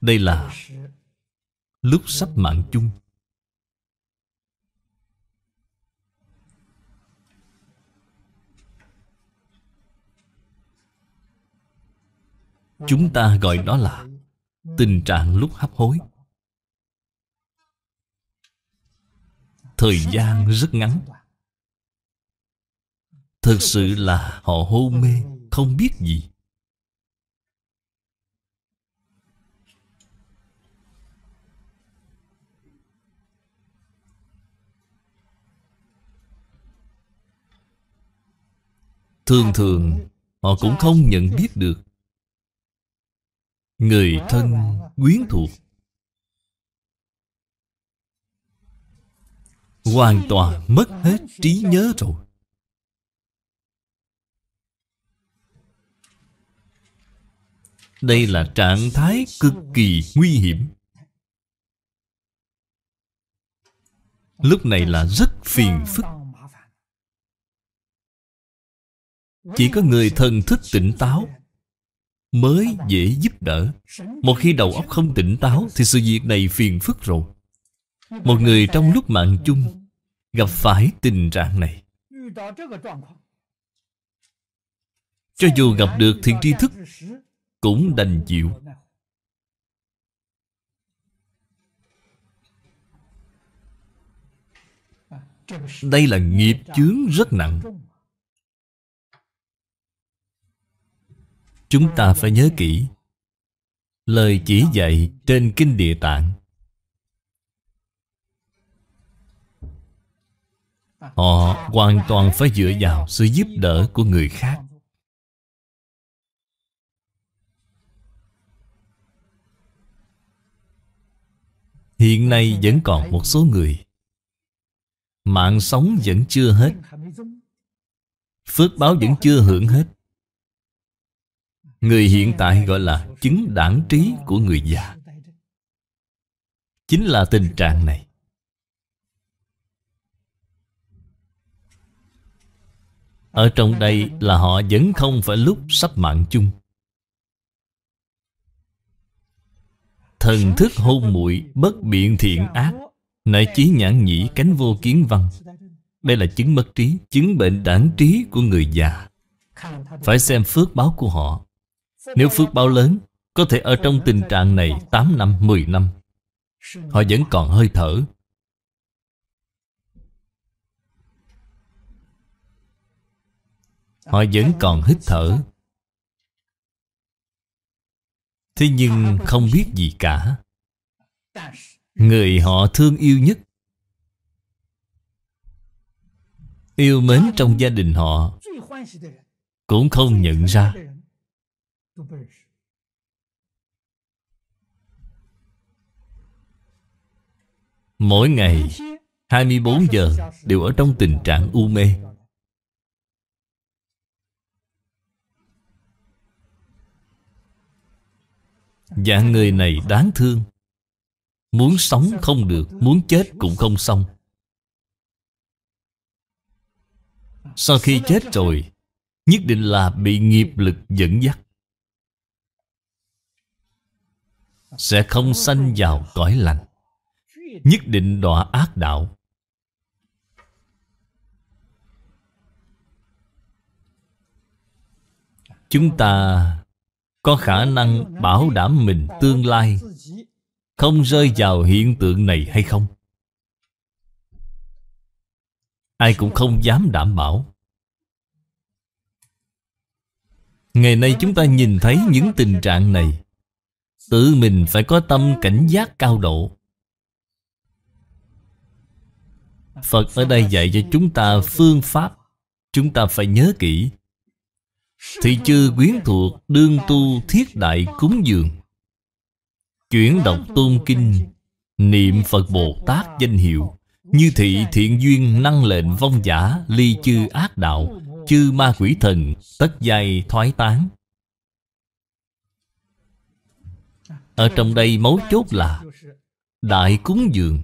Đây là Lúc sắp mạng chung Chúng ta gọi đó là tình trạng lúc hấp hối. Thời gian rất ngắn. Thực sự là họ hôn mê, không biết gì. Thường thường họ cũng không nhận biết được người thân quyến thuộc hoàn toàn mất hết trí nhớ rồi đây là trạng thái cực kỳ nguy hiểm lúc này là rất phiền phức chỉ có người thân thức tỉnh táo mới dễ giúp đỡ Một khi đầu óc không tỉnh táo Thì sự việc này phiền phức rồi Một người trong lúc mạng chung Gặp phải tình trạng này Cho dù gặp được thiện tri thức Cũng đành chịu Đây là nghiệp chướng rất nặng Chúng ta phải nhớ kỹ Lời chỉ dạy trên Kinh Địa Tạng Họ hoàn toàn phải dựa vào sự giúp đỡ của người khác Hiện nay vẫn còn một số người Mạng sống vẫn chưa hết Phước báo vẫn chưa hưởng hết Người hiện tại gọi là chứng đảng trí của người già Chính là tình trạng này Ở trong đây là họ vẫn không phải lúc sắp mạng chung Thần thức hôn muội bất biện thiện ác nại chí nhãn nhĩ cánh vô kiến văn Đây là chứng mất trí Chứng bệnh đảng trí của người già Phải xem phước báo của họ nếu phước báo lớn Có thể ở trong tình trạng này 8 năm, 10 năm Họ vẫn còn hơi thở Họ vẫn còn hít thở Thế nhưng không biết gì cả Người họ thương yêu nhất Yêu mến trong gia đình họ Cũng không nhận ra do peixe. Mỗi ngày 24 giờ đều ở trong tình trạng u mê Dạng người này đáng thương Muốn sống không được Muốn chết cũng không xong Sau khi chết rồi Nhất định là bị nghiệp lực dẫn dắt Sẽ không sanh vào cõi lành Nhất định đọa ác đạo Chúng ta có khả năng bảo đảm mình tương lai Không rơi vào hiện tượng này hay không? Ai cũng không dám đảm bảo Ngày nay chúng ta nhìn thấy những tình trạng này Tự mình phải có tâm cảnh giác cao độ Phật ở đây dạy cho chúng ta phương pháp Chúng ta phải nhớ kỹ Thì chư quyến thuộc đương tu thiết đại cúng dường Chuyển đọc tôn kinh Niệm Phật Bồ Tát danh hiệu Như thị thiện duyên năng lệnh vong giả Ly chư ác đạo Chư ma quỷ thần Tất giai thoái tán Ở trong đây mấu chốt là Đại cúng dường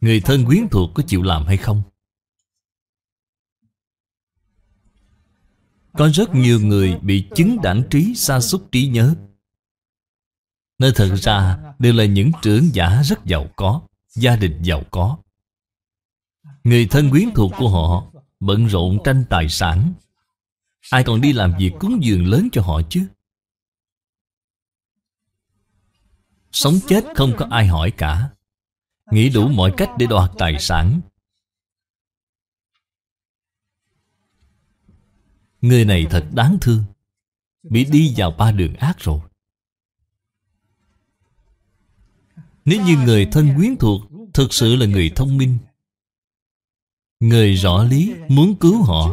Người thân quyến thuộc có chịu làm hay không? Có rất nhiều người bị chứng đảng trí xa xúc trí nhớ Nơi thật ra đều là những trưởng giả rất giàu có Gia đình giàu có Người thân quyến thuộc của họ Bận rộn tranh tài sản Ai còn đi làm việc cúng dường lớn cho họ chứ Sống chết không có ai hỏi cả Nghĩ đủ mọi cách để đoạt tài sản Người này thật đáng thương Bị đi vào ba đường ác rồi Nếu như người thân quyến thuộc Thực sự là người thông minh Người rõ lý muốn cứu họ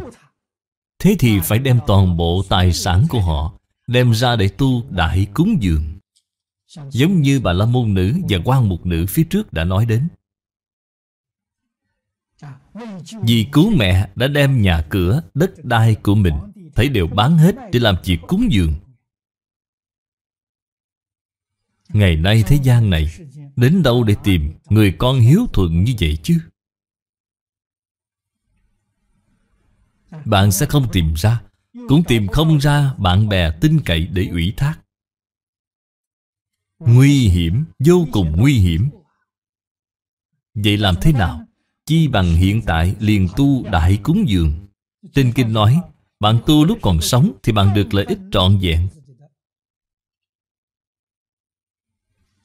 Thế thì phải đem toàn bộ tài sản của họ Đem ra để tu đại cúng dường Giống như bà La Môn Nữ và quan Mục Nữ phía trước đã nói đến Vì cứu mẹ đã đem nhà cửa, đất đai của mình Thấy đều bán hết để làm việc cúng dường Ngày nay thế gian này Đến đâu để tìm người con hiếu thuận như vậy chứ Bạn sẽ không tìm ra Cũng tìm không ra bạn bè tin cậy để ủy thác Nguy hiểm, vô cùng nguy hiểm Vậy làm thế nào? Chi bằng hiện tại liền tu đại cúng dường Trên kinh nói Bạn tu lúc còn sống thì bạn được lợi ích trọn vẹn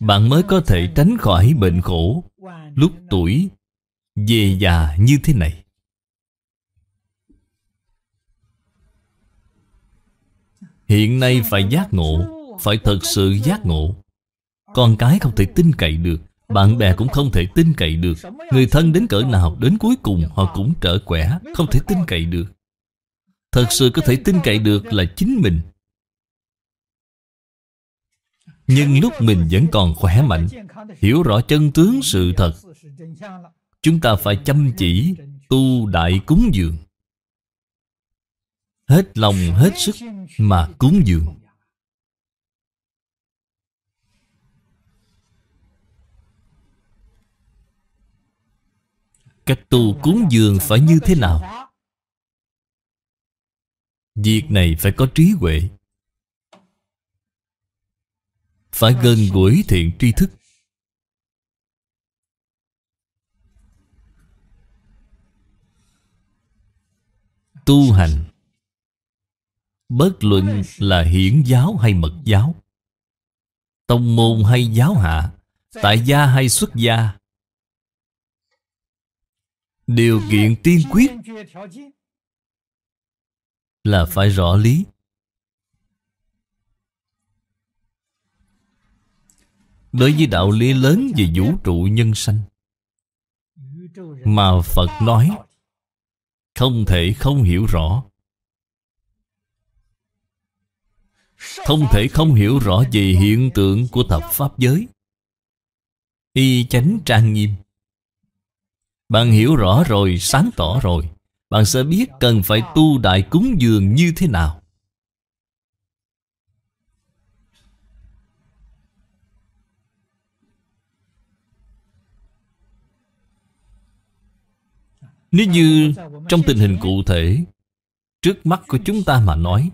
Bạn mới có thể tránh khỏi bệnh khổ Lúc tuổi về già như thế này Hiện nay phải giác ngộ Phải thật sự giác ngộ Con cái không thể tin cậy được Bạn bè cũng không thể tin cậy được Người thân đến cỡ nào Đến cuối cùng họ cũng trở quẻ Không thể tin cậy được Thật sự có thể tin cậy được là chính mình Nhưng lúc mình vẫn còn khỏe mạnh Hiểu rõ chân tướng sự thật Chúng ta phải chăm chỉ Tu đại cúng dường hết lòng hết sức mà cúng dường Cách tu cúng dường phải như thế nào? Việc này phải có trí huệ Phải gần gũi thiện tri thức Tu hành Bất luận là hiển giáo hay mật giáo Tông môn hay giáo hạ Tại gia hay xuất gia Điều kiện tiên quyết Là phải rõ lý Đối với đạo lý lớn về vũ trụ nhân sanh Mà Phật nói Không thể không hiểu rõ Không thể không hiểu rõ về hiện tượng của thập pháp giới Y chánh trang nghiêm Bạn hiểu rõ rồi, sáng tỏ rồi Bạn sẽ biết cần phải tu đại cúng dường như thế nào Nếu như trong tình hình cụ thể Trước mắt của chúng ta mà nói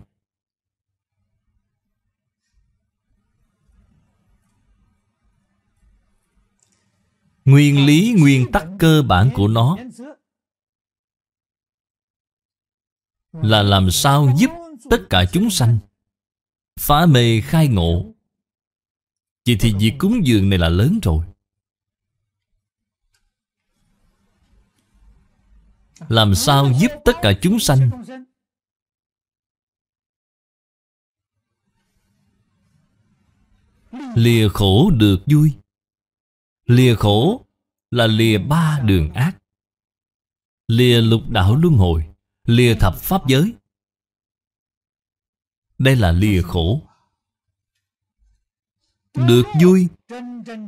Nguyên lý, nguyên tắc cơ bản của nó Là làm sao giúp tất cả chúng sanh Phá mê khai ngộ Vậy thì việc cúng dường này là lớn rồi Làm sao giúp tất cả chúng sanh Lìa khổ được vui Lìa khổ là lìa ba đường ác Lìa lục đạo luân hồi Lìa thập pháp giới Đây là lìa khổ Được vui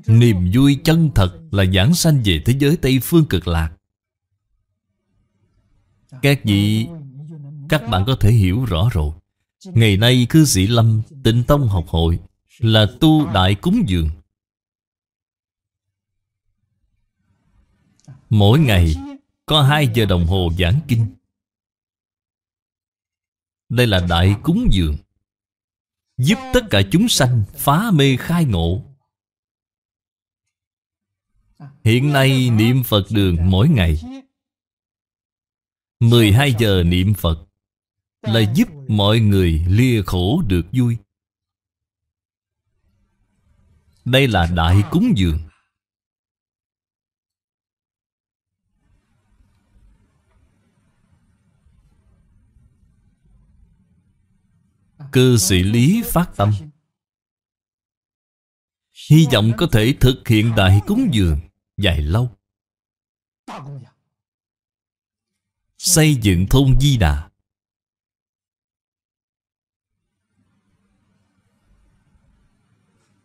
Niềm vui chân thật là giảng sanh về thế giới Tây Phương cực lạc Các vị Các bạn có thể hiểu rõ rồi Ngày nay cư sĩ Lâm Tịnh Tông học hội Là tu đại cúng dường Mỗi ngày có 2 giờ đồng hồ giảng kinh Đây là đại cúng dường Giúp tất cả chúng sanh phá mê khai ngộ Hiện nay niệm Phật đường mỗi ngày 12 giờ niệm Phật Là giúp mọi người lìa khổ được vui Đây là đại cúng dường cơ sĩ lý phát tâm Hy vọng có thể thực hiện đại cúng dường dài lâu Xây dựng thôn Di Đà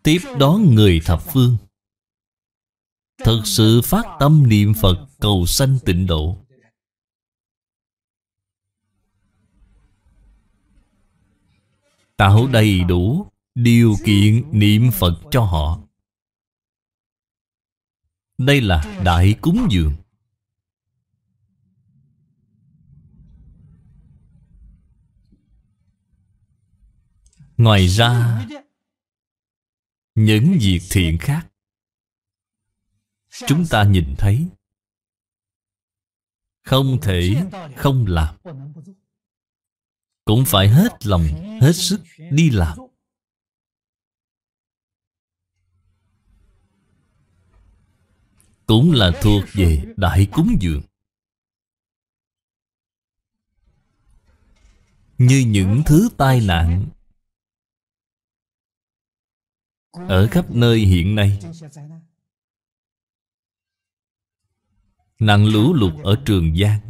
Tiếp đón người thập phương Thật sự phát tâm niệm Phật cầu sanh tịnh độ Tạo đầy đủ điều kiện niệm Phật cho họ Đây là Đại Cúng Dường Ngoài ra Những việc thiện khác Chúng ta nhìn thấy Không thể không làm cũng phải hết lòng, hết sức đi làm. Cũng là thuộc về Đại Cúng Dường. Như những thứ tai nạn ở khắp nơi hiện nay nặng lũ lụt ở Trường Giang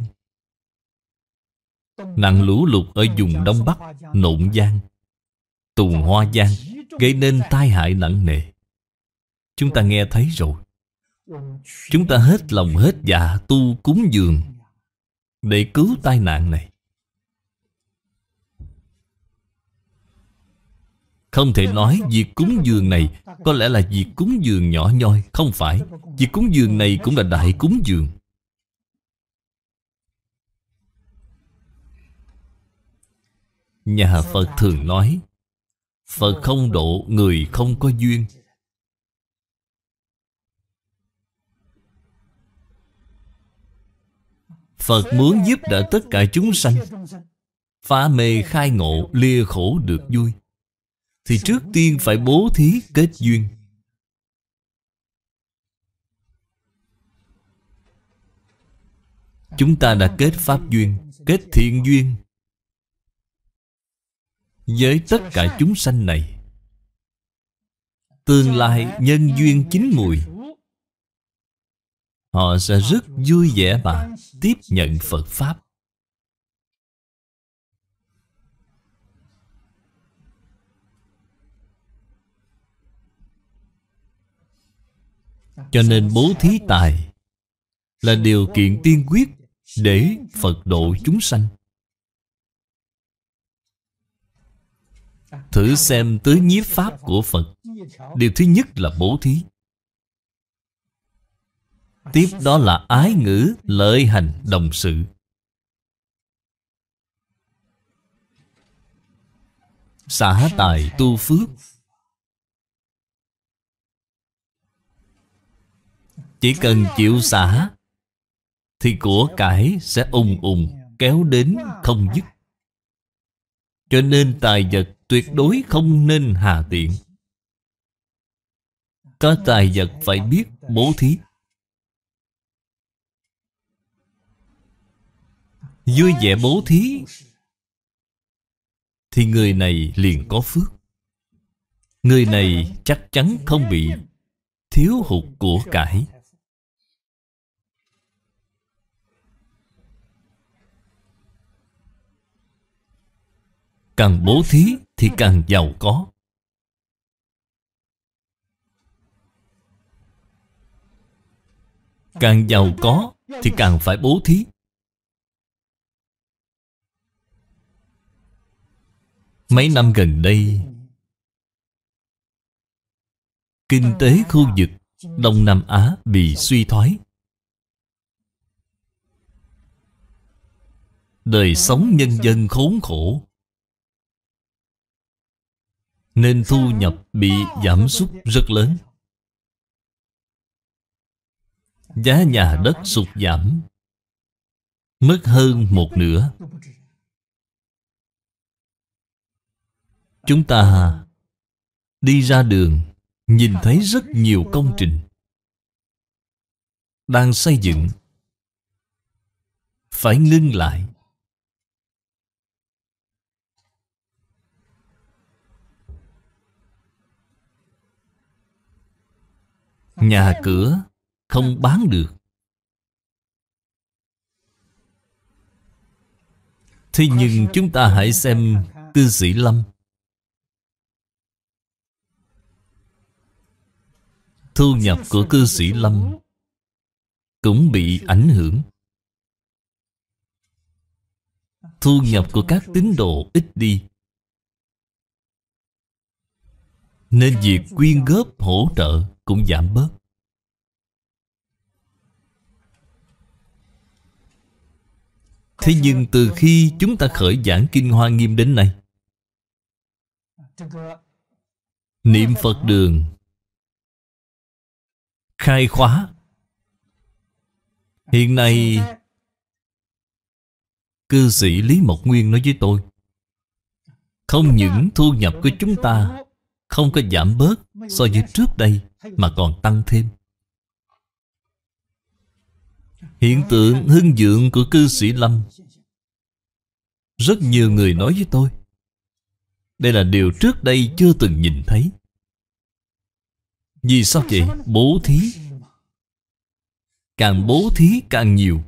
nặng lũ lụt ở vùng Đông Bắc Nộn Giang Tùng Hoa Giang Gây nên tai hại nặng nề Chúng ta nghe thấy rồi Chúng ta hết lòng hết dạ tu cúng dường Để cứu tai nạn này Không thể nói việc cúng dường này Có lẽ là việc cúng dường nhỏ nhoi Không phải Việc cúng dường này cũng là đại cúng dường Nhà dạ Phật vâng. thường nói Phật dạ không vâng. độ người không có duyên Phật muốn giúp đỡ tất cả chúng sanh Phá mê khai ngộ Lìa khổ được vui Thì trước tiên phải bố thí kết duyên Chúng ta đã kết pháp duyên Kết thiện duyên với tất cả chúng sanh này tương lai nhân duyên chín mùi họ sẽ rất vui vẻ mà tiếp nhận phật pháp cho nên bố thí tài là điều kiện tiên quyết để phật độ chúng sanh Thử xem tứ nhiếp pháp của Phật Điều thứ nhất là bố thí Tiếp đó là ái ngữ, lợi hành, đồng sự Xã tài tu phước Chỉ cần chịu xã Thì của cải sẽ ung ung Kéo đến không dứt cho nên tài vật tuyệt đối không nên hà tiện Có tài vật phải biết bố thí Vui vẻ bố thí Thì người này liền có phước Người này chắc chắn không bị thiếu hụt của cải Càng bố thí thì càng giàu có Càng giàu có thì càng phải bố thí Mấy năm gần đây Kinh tế khu vực Đông Nam Á bị suy thoái Đời sống nhân dân khốn khổ nên thu nhập bị giảm sút rất lớn Giá nhà đất sụt giảm Mất hơn một nửa Chúng ta đi ra đường Nhìn thấy rất nhiều công trình Đang xây dựng Phải ngưng lại Nhà cửa không bán được Thế nhưng chúng ta hãy xem cư sĩ Lâm Thu nhập của cư sĩ Lâm Cũng bị ảnh hưởng Thu nhập của các tín đồ ít đi Nên việc quyên góp hỗ trợ cũng giảm bớt. Thế nhưng từ khi chúng ta khởi giảng Kinh Hoa Nghiêm đến nay Niệm Phật Đường Khai khóa Hiện nay Cư sĩ Lý Mộc Nguyên nói với tôi Không những thu nhập của chúng ta Không có giảm bớt so với trước đây mà còn tăng thêm Hiện tượng hưng dượng của cư sĩ Lâm Rất nhiều người nói với tôi Đây là điều trước đây chưa từng nhìn thấy Vì sao vậy? Bố thí Càng bố thí càng nhiều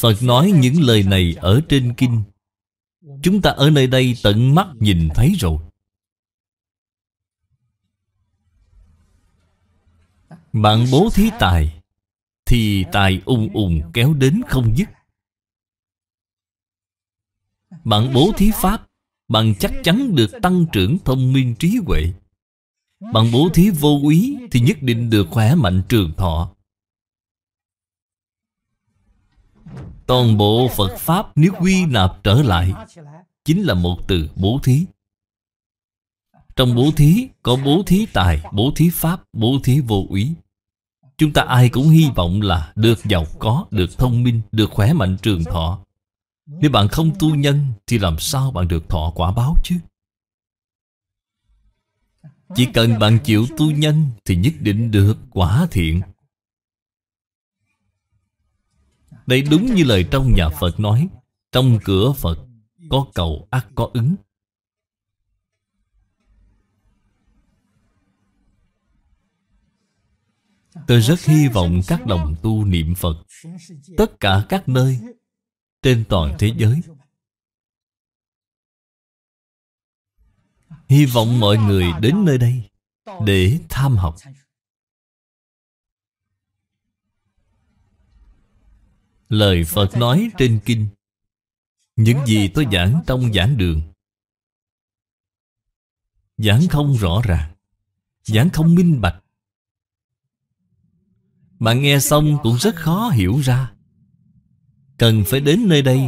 Phật nói những lời này ở trên kinh Chúng ta ở nơi đây tận mắt nhìn thấy rồi Bạn bố thí tài Thì tài ung ung kéo đến không dứt Bạn bố thí pháp Bạn chắc chắn được tăng trưởng thông minh trí huệ Bạn bố thí vô úy Thì nhất định được khỏe mạnh trường thọ Toàn bộ Phật Pháp nếu quy nạp trở lại Chính là một từ bố thí Trong bố thí có bố thí tài, bố thí pháp, bố thí vô úy Chúng ta ai cũng hy vọng là được giàu có, được thông minh, được khỏe mạnh trường thọ Nếu bạn không tu nhân thì làm sao bạn được thọ quả báo chứ Chỉ cần bạn chịu tu nhân thì nhất định được quả thiện Đây đúng như lời trong nhà Phật nói Trong cửa Phật có cầu ắt có ứng Tôi rất hy vọng các đồng tu niệm Phật Tất cả các nơi Trên toàn thế giới Hy vọng mọi người đến nơi đây Để tham học lời Phật nói trên kinh Những gì tôi giảng trong giảng đường Giảng không rõ ràng Giảng không minh bạch Bạn nghe xong cũng rất khó hiểu ra Cần phải đến nơi đây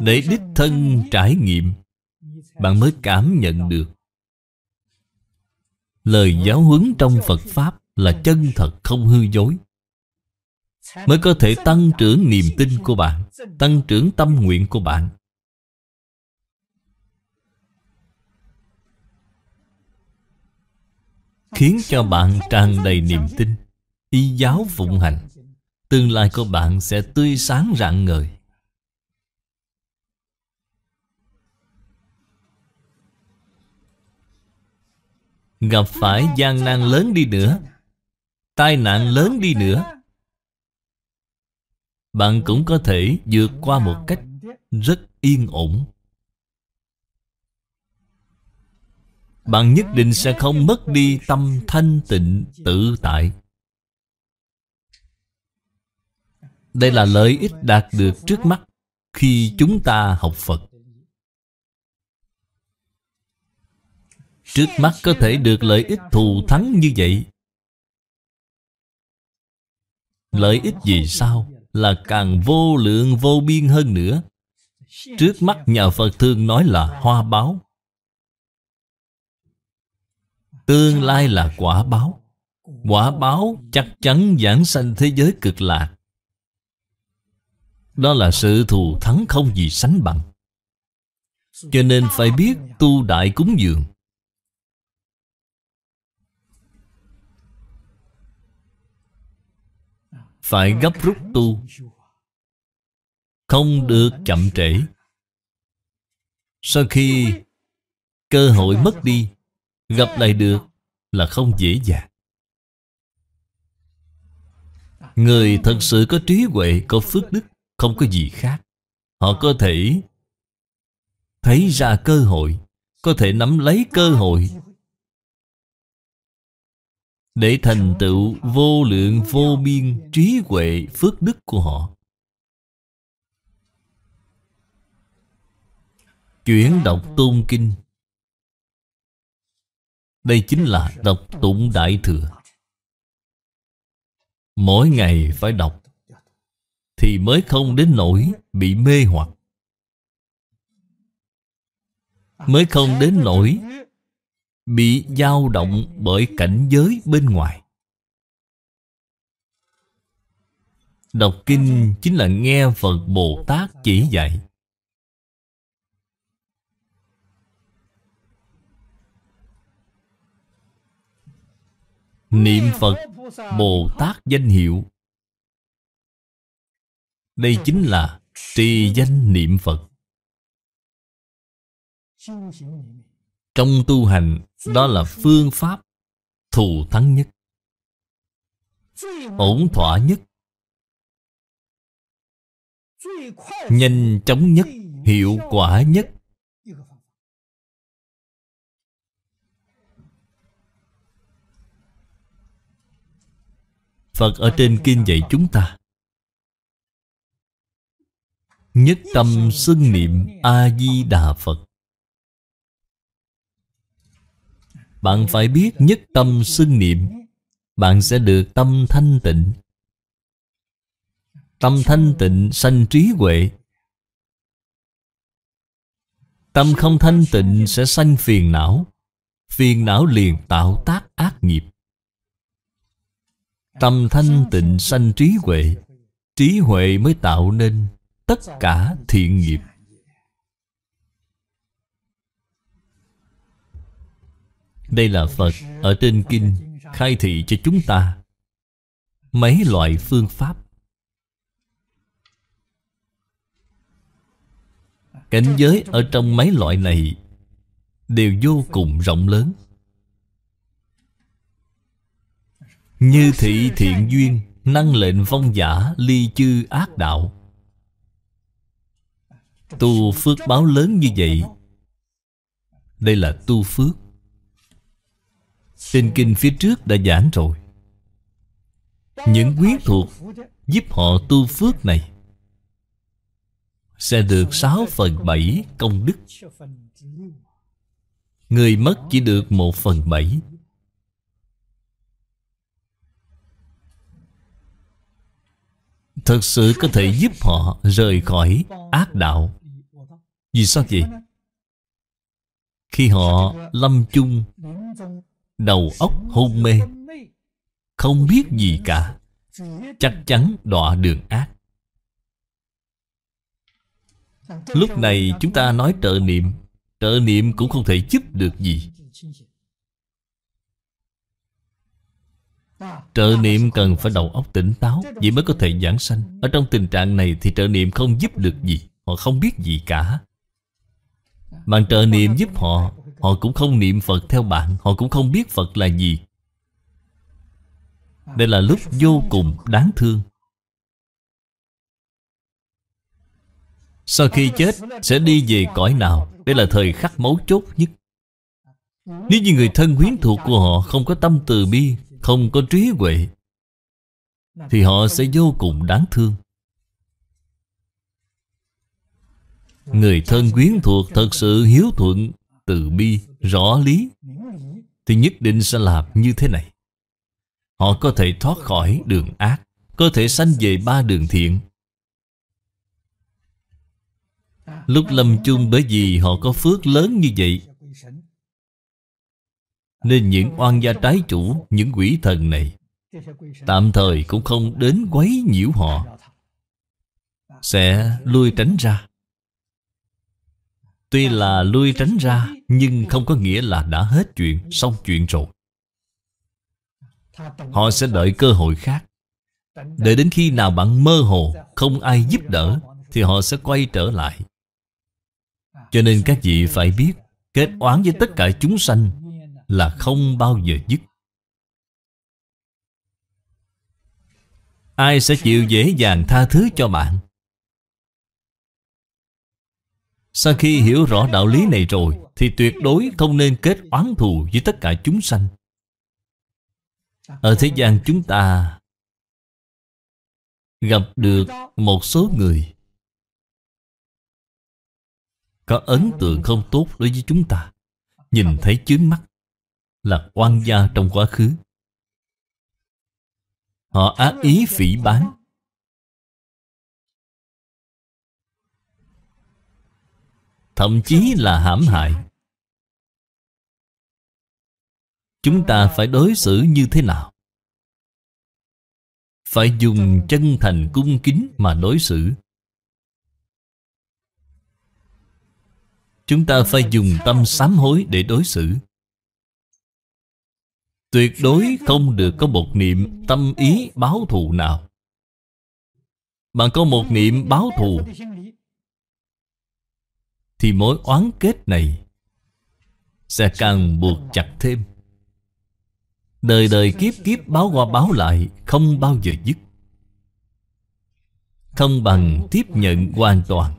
Để đích thân trải nghiệm Bạn mới cảm nhận được Lời giáo huấn trong Phật Pháp là chân thật không hư dối Mới có thể tăng trưởng niềm tin của bạn Tăng trưởng tâm nguyện của bạn Khiến cho bạn tràn đầy niềm tin Y giáo phụng hành Tương lai của bạn sẽ tươi sáng rạng ngời Gặp phải gian nan lớn đi nữa Tai nạn lớn đi nữa bạn cũng có thể vượt qua một cách rất yên ổn Bạn nhất định sẽ không mất đi tâm thanh tịnh tự tại Đây là lợi ích đạt được trước mắt Khi chúng ta học Phật Trước mắt có thể được lợi ích thù thắng như vậy Lợi ích gì sao? là càng vô lượng vô biên hơn nữa Trước mắt nhà Phật thường nói là hoa báo Tương lai là quả báo Quả báo chắc chắn giảng sanh thế giới cực lạc Đó là sự thù thắng không gì sánh bằng Cho nên phải biết tu đại cúng dường phải gấp rút tu không được chậm trễ sau khi cơ hội mất đi gặp lại được là không dễ dàng người thật sự có trí huệ có phước đức không có gì khác họ có thể thấy ra cơ hội có thể nắm lấy cơ hội để thành tựu vô lượng vô biên trí huệ phước đức của họ chuyển đọc tôn kinh đây chính là đọc tụng đại thừa mỗi ngày phải đọc thì mới không đến nỗi bị mê hoặc mới không đến nỗi bị dao động bởi cảnh giới bên ngoài đọc kinh chính là nghe phật bồ tát chỉ dạy niệm phật bồ tát danh hiệu đây chính là trì danh niệm phật trong tu hành Đó là phương pháp Thù thắng nhất Ổn thỏa nhất Nhanh chóng nhất Hiệu quả nhất Phật ở trên kinh dạy chúng ta Nhất tâm xưng niệm A-di-đà Phật Bạn phải biết nhất tâm xưng niệm Bạn sẽ được tâm thanh tịnh Tâm thanh tịnh sanh trí huệ Tâm không thanh tịnh sẽ sanh phiền não Phiền não liền tạo tác ác nghiệp Tâm thanh tịnh sanh trí huệ Trí huệ mới tạo nên tất cả thiện nghiệp Đây là Phật ở trên kinh khai thị cho chúng ta mấy loại phương pháp Cảnh giới ở trong mấy loại này đều vô cùng rộng lớn Như thị thiện duyên Năng lệnh vong giả Ly chư ác đạo Tu phước báo lớn như vậy Đây là tu phước trên kinh phía trước đã giảng rồi Những quyến thuộc giúp họ tu phước này Sẽ được 6 phần 7 công đức Người mất chỉ được 1 phần 7 Thật sự có thể giúp họ rời khỏi ác đạo Vì sao vậy? Khi họ lâm chung Đầu óc hôn mê Không biết gì cả Chắc chắn đọa đường ác Lúc này chúng ta nói trợ niệm Trợ niệm cũng không thể giúp được gì Trợ niệm cần phải đầu óc tỉnh táo Vậy mới có thể giảng sanh Ở trong tình trạng này thì trợ niệm không giúp được gì Họ không biết gì cả Bằng trợ niệm giúp họ Họ cũng không niệm Phật theo bạn Họ cũng không biết Phật là gì Đây là lúc vô cùng đáng thương Sau khi chết sẽ đi về cõi nào Đây là thời khắc mấu chốt nhất Nếu như người thân quyến thuộc của họ Không có tâm từ bi Không có trí huệ Thì họ sẽ vô cùng đáng thương Người thân quyến thuộc thật sự hiếu thuận từ bi, rõ lý Thì nhất định sẽ làm như thế này Họ có thể thoát khỏi đường ác Có thể sanh về ba đường thiện Lúc lâm chung bởi vì họ có phước lớn như vậy Nên những oan gia trái chủ Những quỷ thần này Tạm thời cũng không đến quấy nhiễu họ Sẽ lui tránh ra Tuy là lui tránh ra Nhưng không có nghĩa là đã hết chuyện Xong chuyện rồi Họ sẽ đợi cơ hội khác Để đến khi nào bạn mơ hồ Không ai giúp đỡ Thì họ sẽ quay trở lại Cho nên các vị phải biết Kết oán với tất cả chúng sanh Là không bao giờ dứt Ai sẽ chịu dễ dàng tha thứ cho bạn sau khi hiểu rõ đạo lý này rồi Thì tuyệt đối không nên kết oán thù với tất cả chúng sanh Ở thế gian chúng ta Gặp được một số người Có ấn tượng không tốt đối với chúng ta Nhìn thấy chướng mắt Là oan gia trong quá khứ Họ ác ý phỉ bán Thậm chí là hãm hại Chúng ta phải đối xử như thế nào? Phải dùng chân thành cung kính mà đối xử Chúng ta phải dùng tâm sám hối để đối xử Tuyệt đối không được có một niệm tâm ý báo thù nào Bạn có một niệm báo thù thì mối oán kết này sẽ càng buộc chặt thêm. Đời đời kiếp kiếp báo qua báo lại không bao giờ dứt. Không bằng tiếp nhận hoàn toàn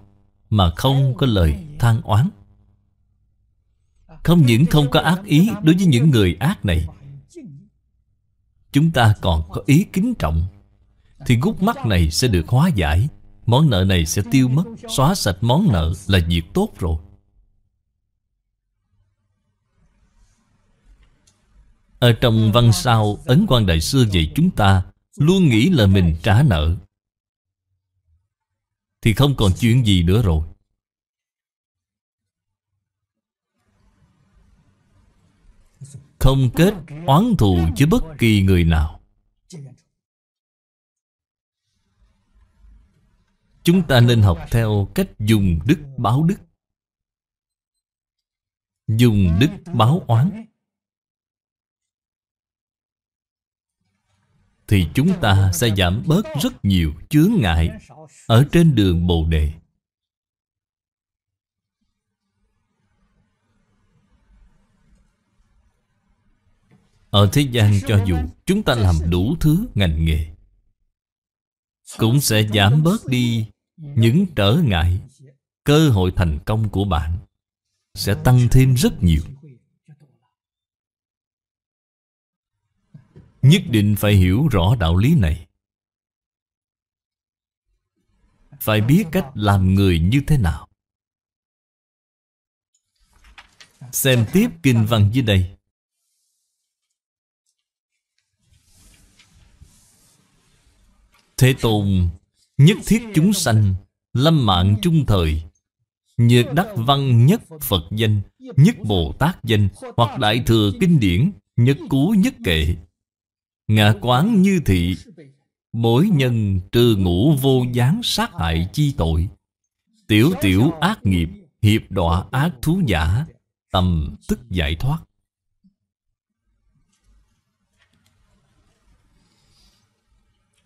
mà không có lời than oán. Không những không có ác ý đối với những người ác này Chúng ta còn có ý kính trọng Thì gút mắt này sẽ được hóa giải Món nợ này sẽ tiêu mất Xóa sạch món nợ là việc tốt rồi Ở trong văn sao Ấn quan Đại Sư dạy chúng ta Luôn nghĩ là mình trả nợ Thì không còn chuyện gì nữa rồi Không kết oán thù với bất kỳ người nào Chúng ta nên học theo cách dùng đức báo đức Dùng đức báo oán Thì chúng ta sẽ giảm bớt rất nhiều chướng ngại Ở trên đường Bồ Đề Ở thế gian cho dù chúng ta làm đủ thứ ngành nghề Cũng sẽ giảm bớt đi những trở ngại cơ hội thành công của bạn sẽ tăng thêm rất nhiều nhất định phải hiểu rõ đạo lý này phải biết cách làm người như thế nào xem tiếp kinh văn dưới đây thế tôn Nhất thiết chúng sanh Lâm mạng trung thời Nhược đắc văn nhất Phật danh Nhất Bồ Tát danh Hoặc Đại Thừa Kinh Điển Nhất Cú Nhất Kệ Ngạ quán như thị Mỗi nhân trừ ngũ vô gián sát hại chi tội Tiểu tiểu ác nghiệp Hiệp đọa ác thú giả Tầm tức giải thoát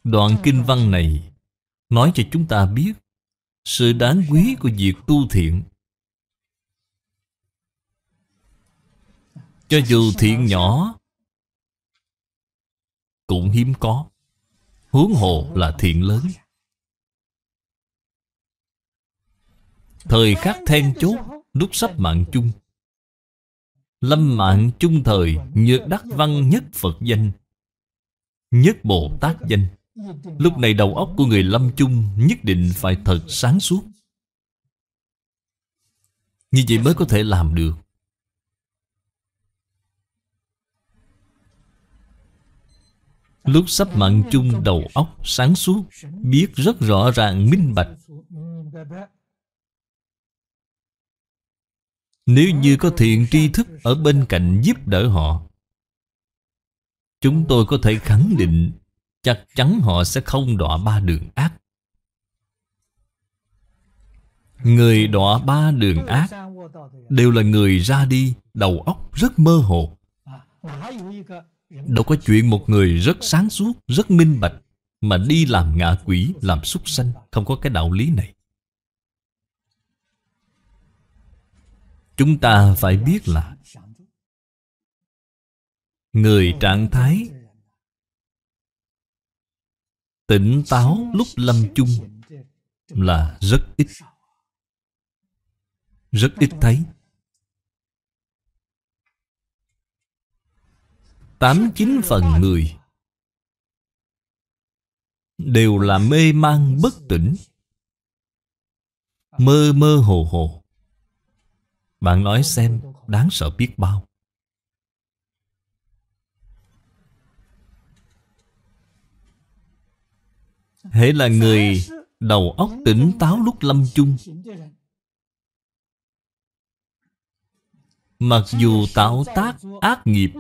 Đoạn kinh văn này nói cho chúng ta biết sự đáng quý của việc tu thiện. Cho dù thiện nhỏ cũng hiếm có, huống hồ là thiện lớn. Thời khắc then chốt, lúc sắp mạng chung, Lâm mạng chung thời Nhược đắc văn nhất Phật danh Nhất Bồ Tát danh Lúc này đầu óc của người lâm chung nhất định phải thật sáng suốt Như vậy mới có thể làm được Lúc sắp mạng chung đầu óc sáng suốt Biết rất rõ ràng minh bạch Nếu như có thiện tri thức ở bên cạnh giúp đỡ họ Chúng tôi có thể khẳng định Chắc chắn họ sẽ không đọa ba đường ác Người đọa ba đường ác Đều là người ra đi Đầu óc rất mơ hồ Đâu có chuyện một người rất sáng suốt Rất minh bạch Mà đi làm ngạ quỷ Làm súc sanh Không có cái đạo lý này Chúng ta phải biết là Người trạng thái Tỉnh táo lúc lâm chung Là rất ít Rất ít thấy Tám chín phần người Đều là mê mang bất tỉnh Mơ mơ hồ hồ Bạn nói xem đáng sợ biết bao Hễ là người đầu óc tỉnh táo lúc lâm chung Mặc dù tạo tác ác nghiệp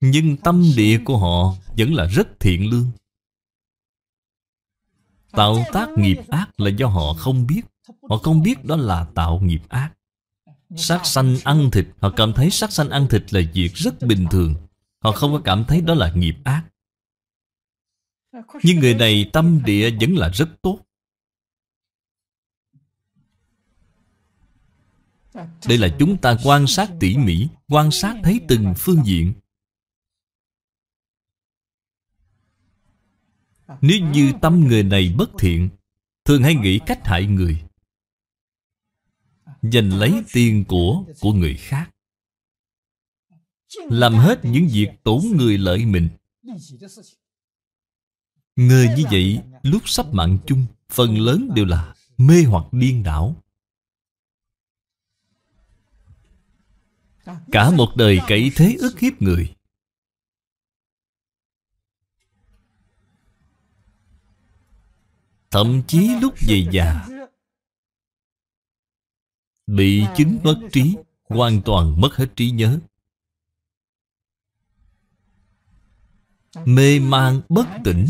Nhưng tâm địa của họ vẫn là rất thiện lương Tạo tác nghiệp ác là do họ không biết Họ không biết đó là tạo nghiệp ác Sát sanh ăn thịt Họ cảm thấy sát sanh ăn thịt là việc rất bình thường Họ không có cảm thấy đó là nghiệp ác nhưng người này tâm địa vẫn là rất tốt Đây là chúng ta quan sát tỉ mỉ Quan sát thấy từng phương diện Nếu như tâm người này bất thiện Thường hay nghĩ cách hại người Giành lấy tiền của của người khác Làm hết những việc tổn người lợi mình Người như vậy lúc sắp mạng chung Phần lớn đều là mê hoặc điên đảo Cả một đời cậy thế ức hiếp người Thậm chí lúc về già Bị chứng mất trí Hoàn toàn mất hết trí nhớ Mê mang bất tỉnh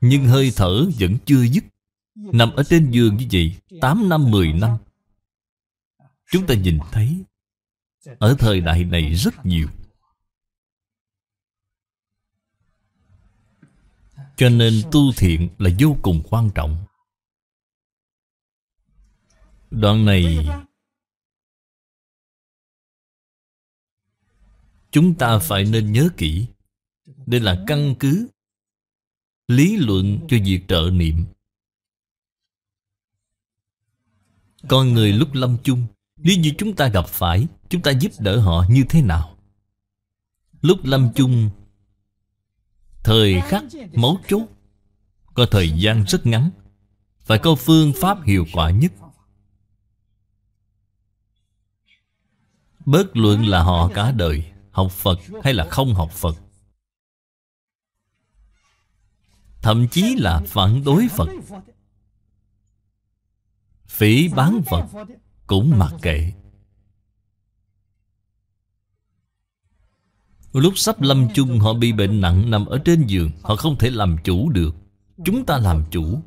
Nhưng hơi thở vẫn chưa dứt Nằm ở trên giường như vậy 8 năm 10 năm Chúng ta nhìn thấy Ở thời đại này rất nhiều Cho nên tu thiện là vô cùng quan trọng Đoạn này Chúng ta phải nên nhớ kỹ Đây là căn cứ lý luận cho việc trợ niệm con người lúc lâm chung nếu như chúng ta gặp phải chúng ta giúp đỡ họ như thế nào lúc lâm chung thời khắc mấu chốt có thời gian rất ngắn phải có phương pháp hiệu quả nhất bất luận là họ cả đời học phật hay là không học phật Thậm chí là phản đối Phật Phỉ bán Phật Cũng mặc kệ Lúc sắp lâm chung họ bị bệnh nặng nằm ở trên giường Họ không thể làm chủ được Chúng ta làm chủ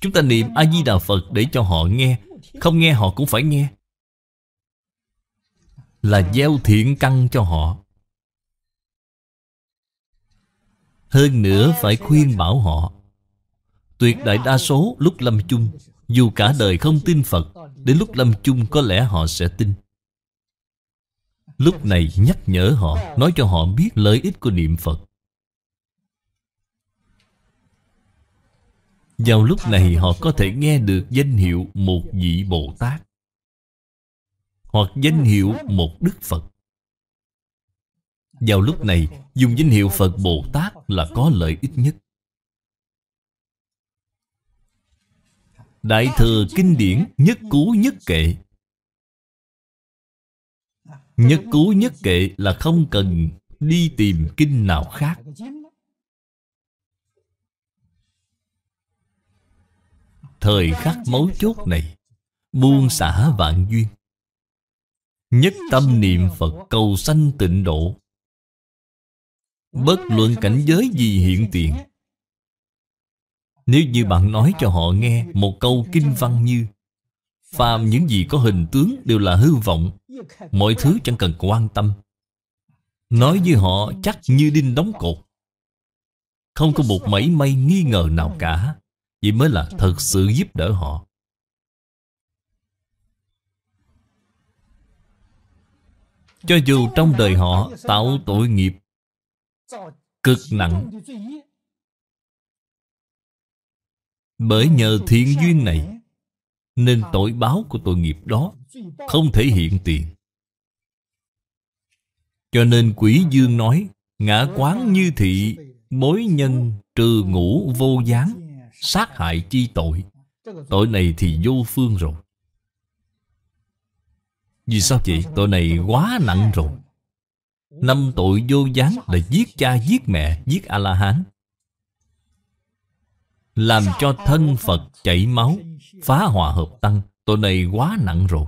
Chúng ta niệm A-di-đà Phật để cho họ nghe Không nghe họ cũng phải nghe Là gieo thiện căn cho họ Hơn nữa phải khuyên bảo họ Tuyệt đại đa số lúc lâm chung Dù cả đời không tin Phật Đến lúc lâm chung có lẽ họ sẽ tin Lúc này nhắc nhở họ Nói cho họ biết lợi ích của niệm Phật Vào lúc này họ có thể nghe được danh hiệu một vị Bồ Tát Hoặc danh hiệu một Đức Phật vào lúc này dùng danh hiệu Phật Bồ Tát là có lợi ích nhất Đại thừa kinh điển nhất cú nhất kệ Nhất cú nhất kệ là không cần đi tìm kinh nào khác Thời khắc mấu chốt này Buông xả vạn duyên Nhất tâm niệm Phật cầu sanh tịnh độ Bất luận cảnh giới gì hiện tiền Nếu như bạn nói cho họ nghe Một câu kinh văn như Phàm những gì có hình tướng đều là hư vọng Mọi thứ chẳng cần quan tâm Nói với họ chắc như đinh đóng cột Không có một mảy may nghi ngờ nào cả Vậy mới là thật sự giúp đỡ họ Cho dù trong đời họ tạo tội nghiệp cực nặng bởi nhờ thiện duyên này nên à. tội báo của tội nghiệp đó không thể hiện tiền cho nên quỷ dạ, dạ. dương nói ngã quán như thị mối nhân trừ ngũ vô dạ, gián sát hại chi tội tội này thì vô phương rồi vì sao vậy tội này quá nặng rồi Năm tội vô gián là giết cha, giết mẹ, giết A-la-hán Làm cho thân Phật chảy máu Phá hòa hợp tăng Tội này quá nặng rồi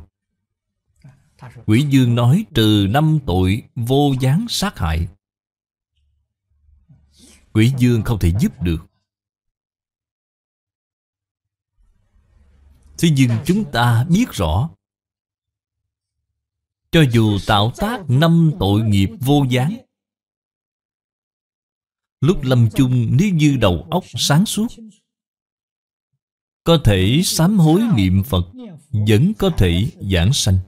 Quỷ Dương nói trừ năm tội vô gián sát hại Quỷ Dương không thể giúp được Thế nhưng chúng ta biết rõ cho dù tạo tác năm tội nghiệp vô gián Lúc lâm chung nếu như đầu óc sáng suốt Có thể sám hối niệm Phật Vẫn có thể giảng sanh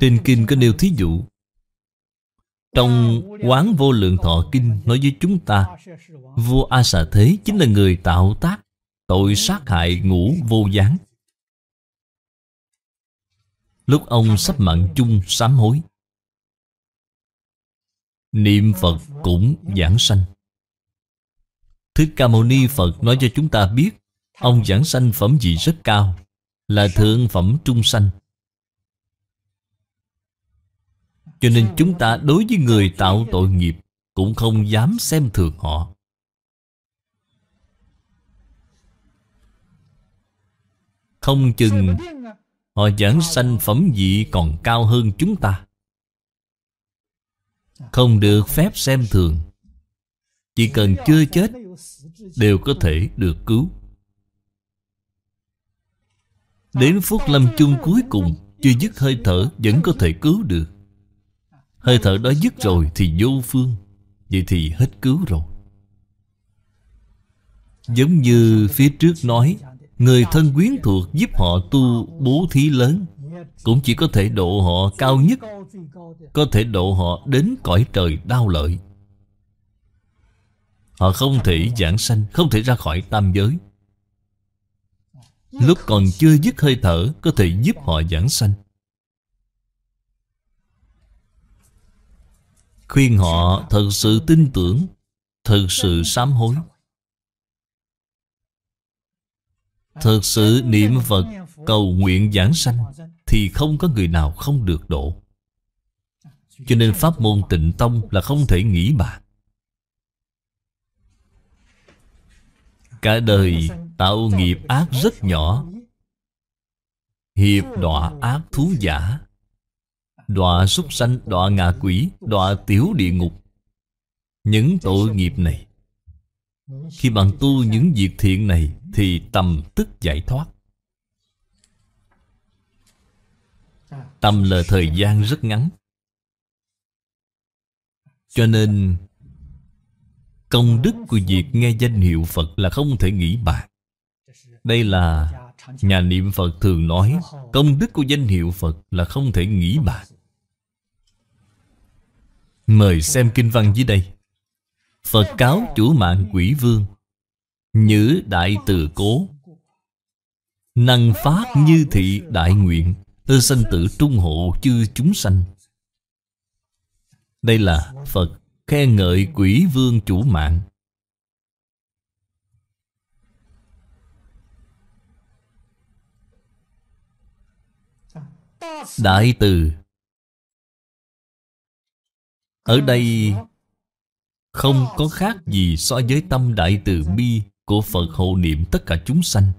Trên kinh có nêu thí dụ Trong quán vô lượng thọ kinh Nói với chúng ta Vua A Xà Thế chính là người tạo tác Tội sát hại ngũ vô gián Lúc ông sắp mạng chung sám hối Niệm Phật cũng giảng sanh Thích Ca Mâu Ni Phật nói cho chúng ta biết Ông giảng sanh phẩm gì rất cao Là thượng phẩm trung sanh Cho nên chúng ta đối với người tạo tội nghiệp Cũng không dám xem thường họ Không chừng Họ giảng sanh phẩm vị còn cao hơn chúng ta Không được phép xem thường Chỉ cần chưa chết Đều có thể được cứu Đến phút lâm chung cuối cùng Chưa dứt hơi thở vẫn có thể cứu được Hơi thở đó dứt rồi thì vô phương Vậy thì hết cứu rồi Giống như phía trước nói Người thân quyến thuộc giúp họ tu bố thí lớn Cũng chỉ có thể độ họ cao nhất Có thể độ họ đến cõi trời đau lợi Họ không thể giảng sanh Không thể ra khỏi tam giới Lúc còn chưa dứt hơi thở Có thể giúp họ giảng sanh Khuyên họ thật sự tin tưởng Thật sự sám hối Thật sự niệm Phật cầu nguyện giảng sanh Thì không có người nào không được độ Cho nên pháp môn tịnh tông là không thể nghĩ bạc. Cả đời tạo nghiệp ác rất nhỏ Hiệp đọa ác thú giả Đọa súc sanh, đọa ngạ quỷ, đọa tiểu địa ngục Những tội nghiệp này Khi bạn tu những việc thiện này thì tâm tức giải thoát tâm là thời gian rất ngắn cho nên công đức của việc nghe danh hiệu phật là không thể nghĩ bàn đây là nhà niệm phật thường nói công đức của danh hiệu phật là không thể nghĩ bàn mời xem kinh văn dưới đây phật cáo chủ mạng quỷ vương Nhữ đại từ cố Năng phát như thị đại nguyện Tơ sanh tử trung hộ chư chúng sanh Đây là Phật khen ngợi quỷ vương chủ mạng Đại từ Ở đây không có khác gì so với tâm đại từ bi của Phật hộ niệm tất cả chúng sanh.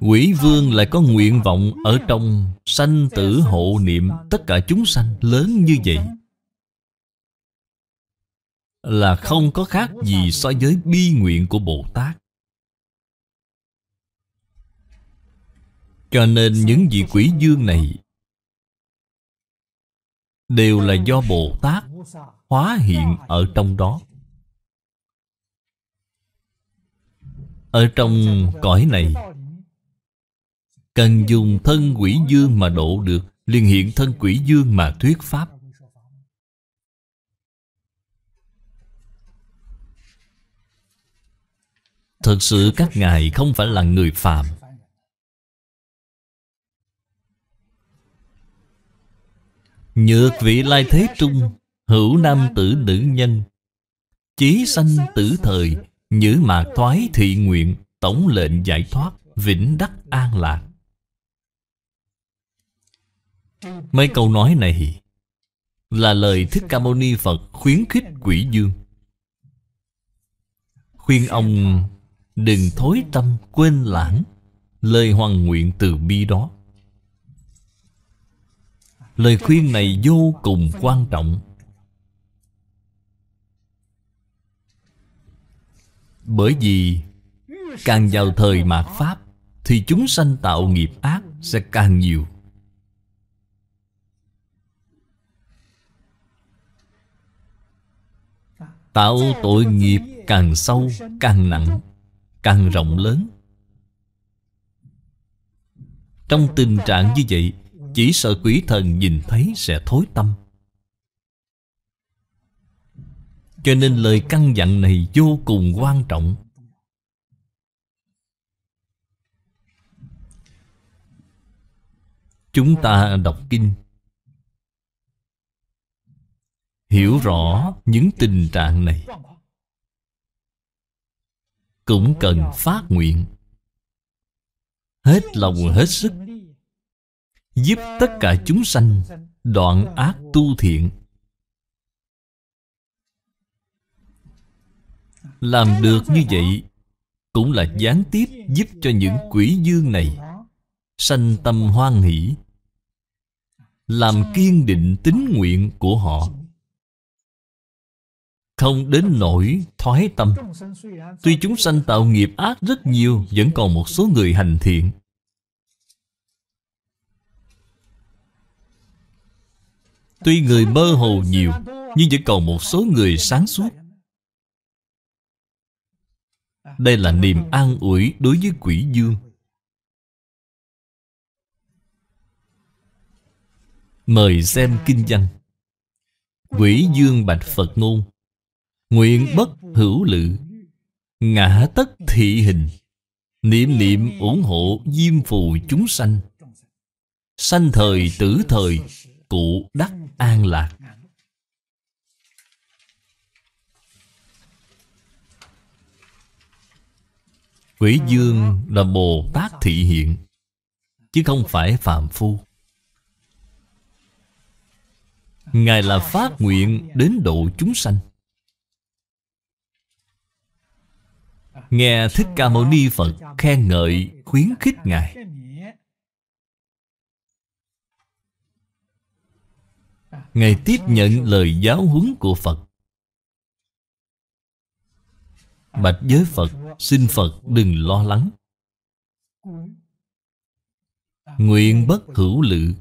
Quỷ vương lại có nguyện vọng ở trong sanh tử hộ niệm tất cả chúng sanh lớn như vậy là không có khác gì so với bi nguyện của Bồ Tát. Cho nên những vị quỷ dương này đều là do Bồ Tát hóa hiện ở trong đó Ở trong cõi này Cần dùng thân quỷ dương mà độ được liền hiện thân quỷ dương mà thuyết pháp Thật sự các ngài không phải là người phàm Nhược vị lai thế trung Hữu nam tử nữ nhân Chí sanh tử thời Nhữ mà thoái thị nguyện Tổng lệnh giải thoát Vĩnh đắc an lạc Mấy câu nói này Là lời Thích Ca Mâu Ni Phật khuyến khích quỷ dương Khuyên ông đừng thối tâm quên lãng Lời hoàng nguyện từ bi đó Lời khuyên này vô cùng quan trọng Bởi vì càng vào thời mạt Pháp Thì chúng sanh tạo nghiệp ác sẽ càng nhiều Tạo tội nghiệp càng sâu, càng nặng, càng rộng lớn Trong tình trạng như vậy Chỉ sợ quỷ thần nhìn thấy sẽ thối tâm Cho nên lời căn dặn này vô cùng quan trọng Chúng ta đọc kinh Hiểu rõ những tình trạng này Cũng cần phát nguyện Hết lòng hết sức Giúp tất cả chúng sanh Đoạn ác tu thiện Làm được như vậy Cũng là gián tiếp giúp cho những quỷ dương này Sanh tâm hoan hỷ Làm kiên định tín nguyện của họ Không đến nỗi thoái tâm Tuy chúng sanh tạo nghiệp ác rất nhiều Vẫn còn một số người hành thiện Tuy người mơ hồ nhiều Nhưng vẫn còn một số người sáng suốt đây là niềm an ủi đối với quỷ dương Mời xem kinh văn Quỷ dương bạch Phật ngôn Nguyện bất hữu lự Ngã tất thị hình Niệm niệm ủng hộ diêm phù chúng sanh Sanh thời tử thời Cụ đắc an lạc Quỷ dương là Bồ Tát thị hiện Chứ không phải phạm phu Ngài là phát nguyện đến độ chúng sanh Nghe Thích Ca Mâu Ni Phật khen ngợi khuyến khích Ngài Ngài tiếp nhận lời giáo huấn của Phật Bạch giới Phật Xin Phật đừng lo lắng Nguyện bất hữu lự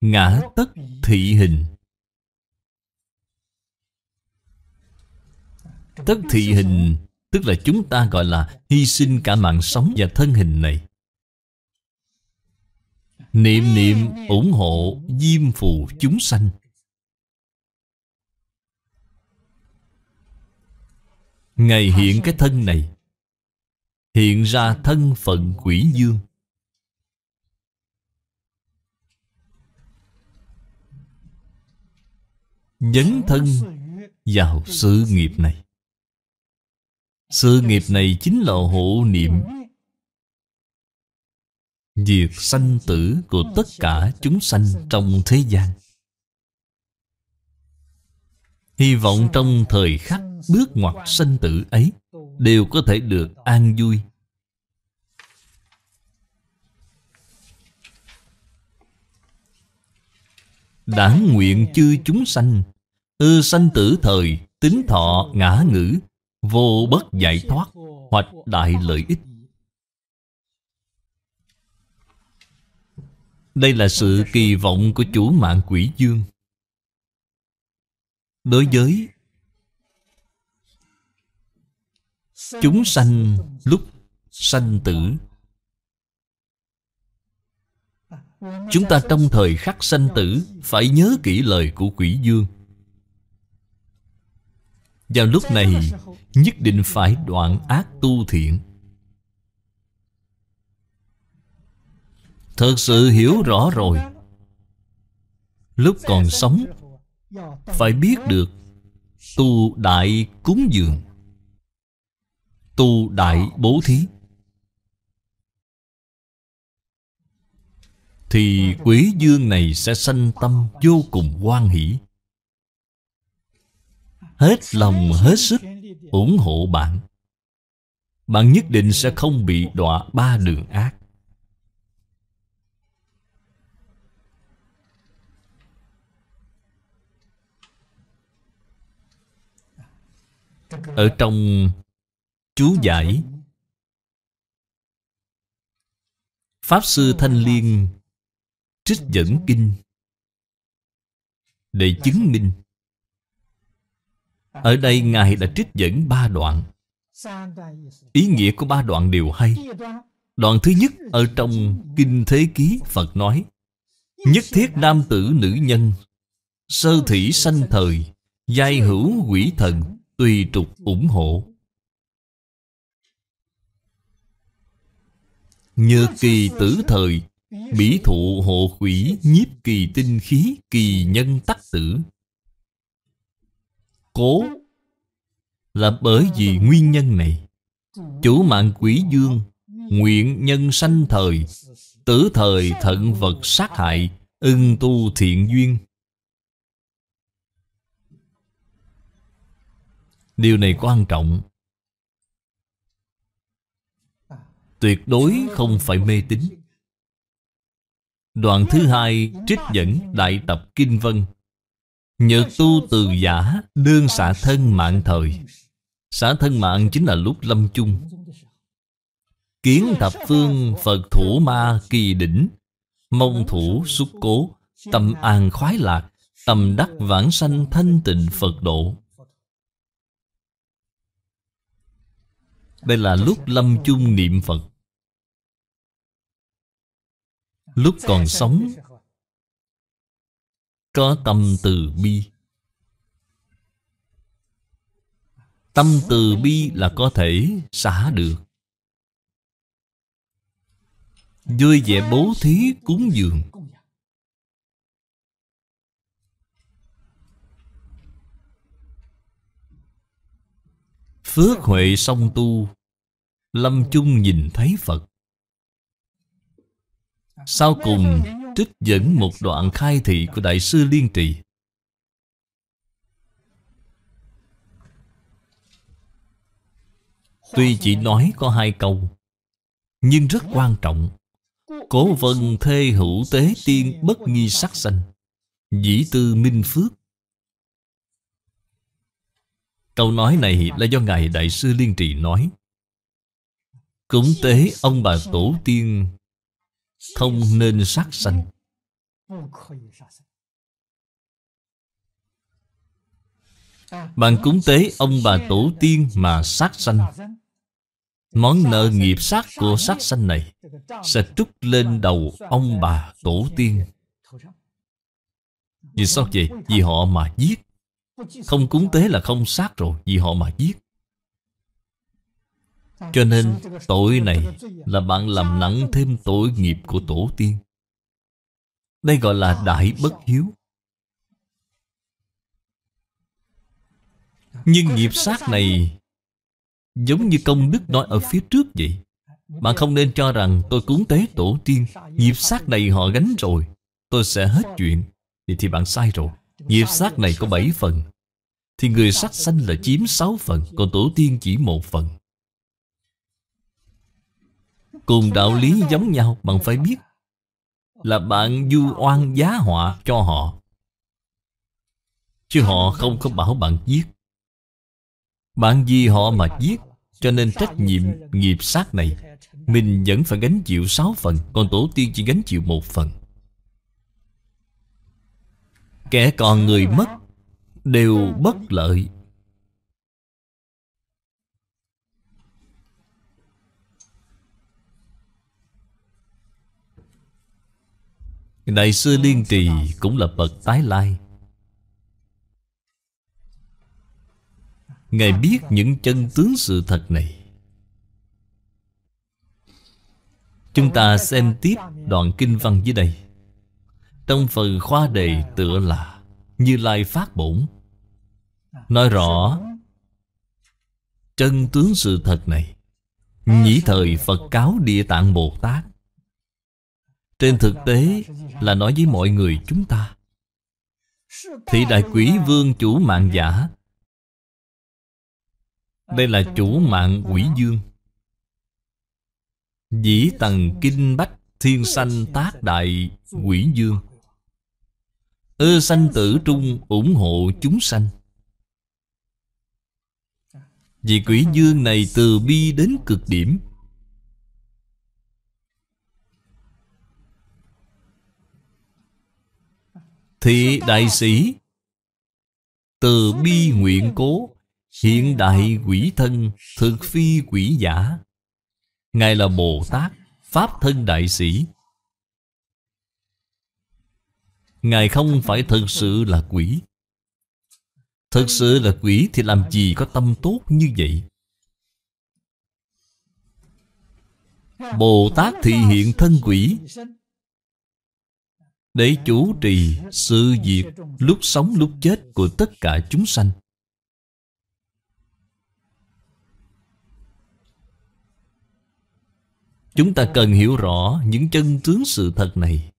Ngã tất thị hình Tất thị hình Tức là chúng ta gọi là Hy sinh cả mạng sống và thân hình này Niệm niệm ủng hộ Diêm phù chúng sanh Ngài hiện cái thân này Hiện ra thân phận quỷ dương Dấn thân vào sự nghiệp này Sự nghiệp này chính là hộ niệm Việc sanh tử của tất cả chúng sanh trong thế gian Hy vọng trong thời khắc bước ngoặt sinh tử ấy Đều có thể được an vui Đảng nguyện chư chúng sanh Ư sanh tử thời Tính thọ ngã ngữ Vô bất giải thoát hoặc đại lợi ích Đây là sự kỳ vọng của chủ mạng quỷ dương đối với chúng sanh lúc sanh tử chúng ta trong thời khắc sanh tử phải nhớ kỹ lời của quỷ dương vào lúc này nhất định phải đoạn ác tu thiện thật sự hiểu rõ rồi lúc còn sống phải biết được tu đại cúng dường tu đại bố thí thì quý dương này sẽ sanh tâm vô cùng hoan hỷ hết lòng hết sức ủng hộ bạn bạn nhất định sẽ không bị đọa ba đường ác ở trong chú giải pháp sư thanh liên trích dẫn kinh để chứng minh ở đây ngài đã trích dẫn ba đoạn ý nghĩa của ba đoạn đều hay đoạn thứ nhất ở trong kinh thế ký phật nói nhất thiết nam tử nữ nhân sơ thủy sanh thời giai hữu quỷ thần tùy trục ủng hộ Nhờ kỳ tử thời Bỉ thụ hộ quỷ nhiếp kỳ tinh khí kỳ nhân tắc tử Cố Là bởi vì nguyên nhân này Chủ mạng quỷ dương Nguyện nhân sanh thời Tử thời thận vật sát hại Ưng tu thiện duyên Điều này quan trọng Tuyệt đối không phải mê tín Đoạn thứ hai trích dẫn Đại tập Kinh Vân Nhược tu từ giả đương xả thân mạng thời Xả thân mạng chính là lúc lâm chung Kiến thập phương Phật thủ ma kỳ đỉnh mong thủ xúc cố Tâm an khoái lạc Tâm đắc vãng sanh thanh tịnh Phật độ Đây là lúc lâm chung niệm Phật Lúc còn sống Có tâm từ bi Tâm từ bi là có thể xả được Vui vẻ bố thí cúng dường Phước huệ song tu Lâm chung nhìn thấy Phật Sau cùng trích dẫn một đoạn khai thị của Đại sư Liên Trì Tuy chỉ nói có hai câu Nhưng rất quan trọng Cố vân thê hữu tế tiên bất nghi sắc sanh Dĩ tư minh phước Câu nói này là do Ngài Đại sư Liên Trì nói Cúng tế ông bà tổ tiên Không nên sát sanh Bạn cúng tế ông bà tổ tiên mà sát sanh Món nợ nghiệp sát của sát sanh này Sẽ trút lên đầu ông bà tổ tiên Vì sao vậy? Vì họ mà giết không cúng tế là không sát rồi Vì họ mà giết Cho nên tội này Là bạn làm nặng thêm tội nghiệp của tổ tiên Đây gọi là đại bất hiếu Nhưng nghiệp sát này Giống như công đức nói ở phía trước vậy Bạn không nên cho rằng tôi cúng tế tổ tiên Nghiệp sát này họ gánh rồi Tôi sẽ hết chuyện Vậy thì bạn sai rồi Nghiệp sát này có 7 phần thì người sát sanh là chiếm 6 phần Còn tổ tiên chỉ một phần Cùng đạo lý giống nhau Bạn phải biết Là bạn du oan giá họa cho họ Chứ họ không có bảo bạn giết Bạn vì họ mà giết Cho nên trách nhiệm nghiệp sát này Mình vẫn phải gánh chịu 6 phần Còn tổ tiên chỉ gánh chịu một phần Kẻ còn người mất đều ừ. bất lợi Đại sư ừ, Liên Trì cũng là bậc tái lai Ngài dạ, biết vâng. những chân tướng sự thật này Chúng dạ, vâng, ta xem tiếp dạ, vâng. đoạn kinh văn dưới đây Trong phần khoa đề tựa là như Lai phát bổn Nói rõ Chân tướng sự thật này Nhĩ thời Phật cáo Địa Tạng Bồ Tát Trên thực tế là nói với mọi người chúng ta thì Đại Quỷ Vương chủ mạng giả Đây là chủ mạng quỷ dương Dĩ tầng kinh bách thiên sanh tác đại quỷ dương Ơ sanh tử trung ủng hộ chúng sanh vì quỷ dương này từ bi đến cực điểm Thị đại sĩ Từ bi nguyện cố Hiện đại quỷ thân Thực phi quỷ giả Ngài là Bồ Tát Pháp thân đại sĩ Ngài không phải thật sự là quỷ Thật sự là quỷ thì làm gì có tâm tốt như vậy Bồ Tát thị hiện thân quỷ Để chủ trì sự việc lúc sống lúc chết của tất cả chúng sanh Chúng ta cần hiểu rõ những chân tướng sự thật này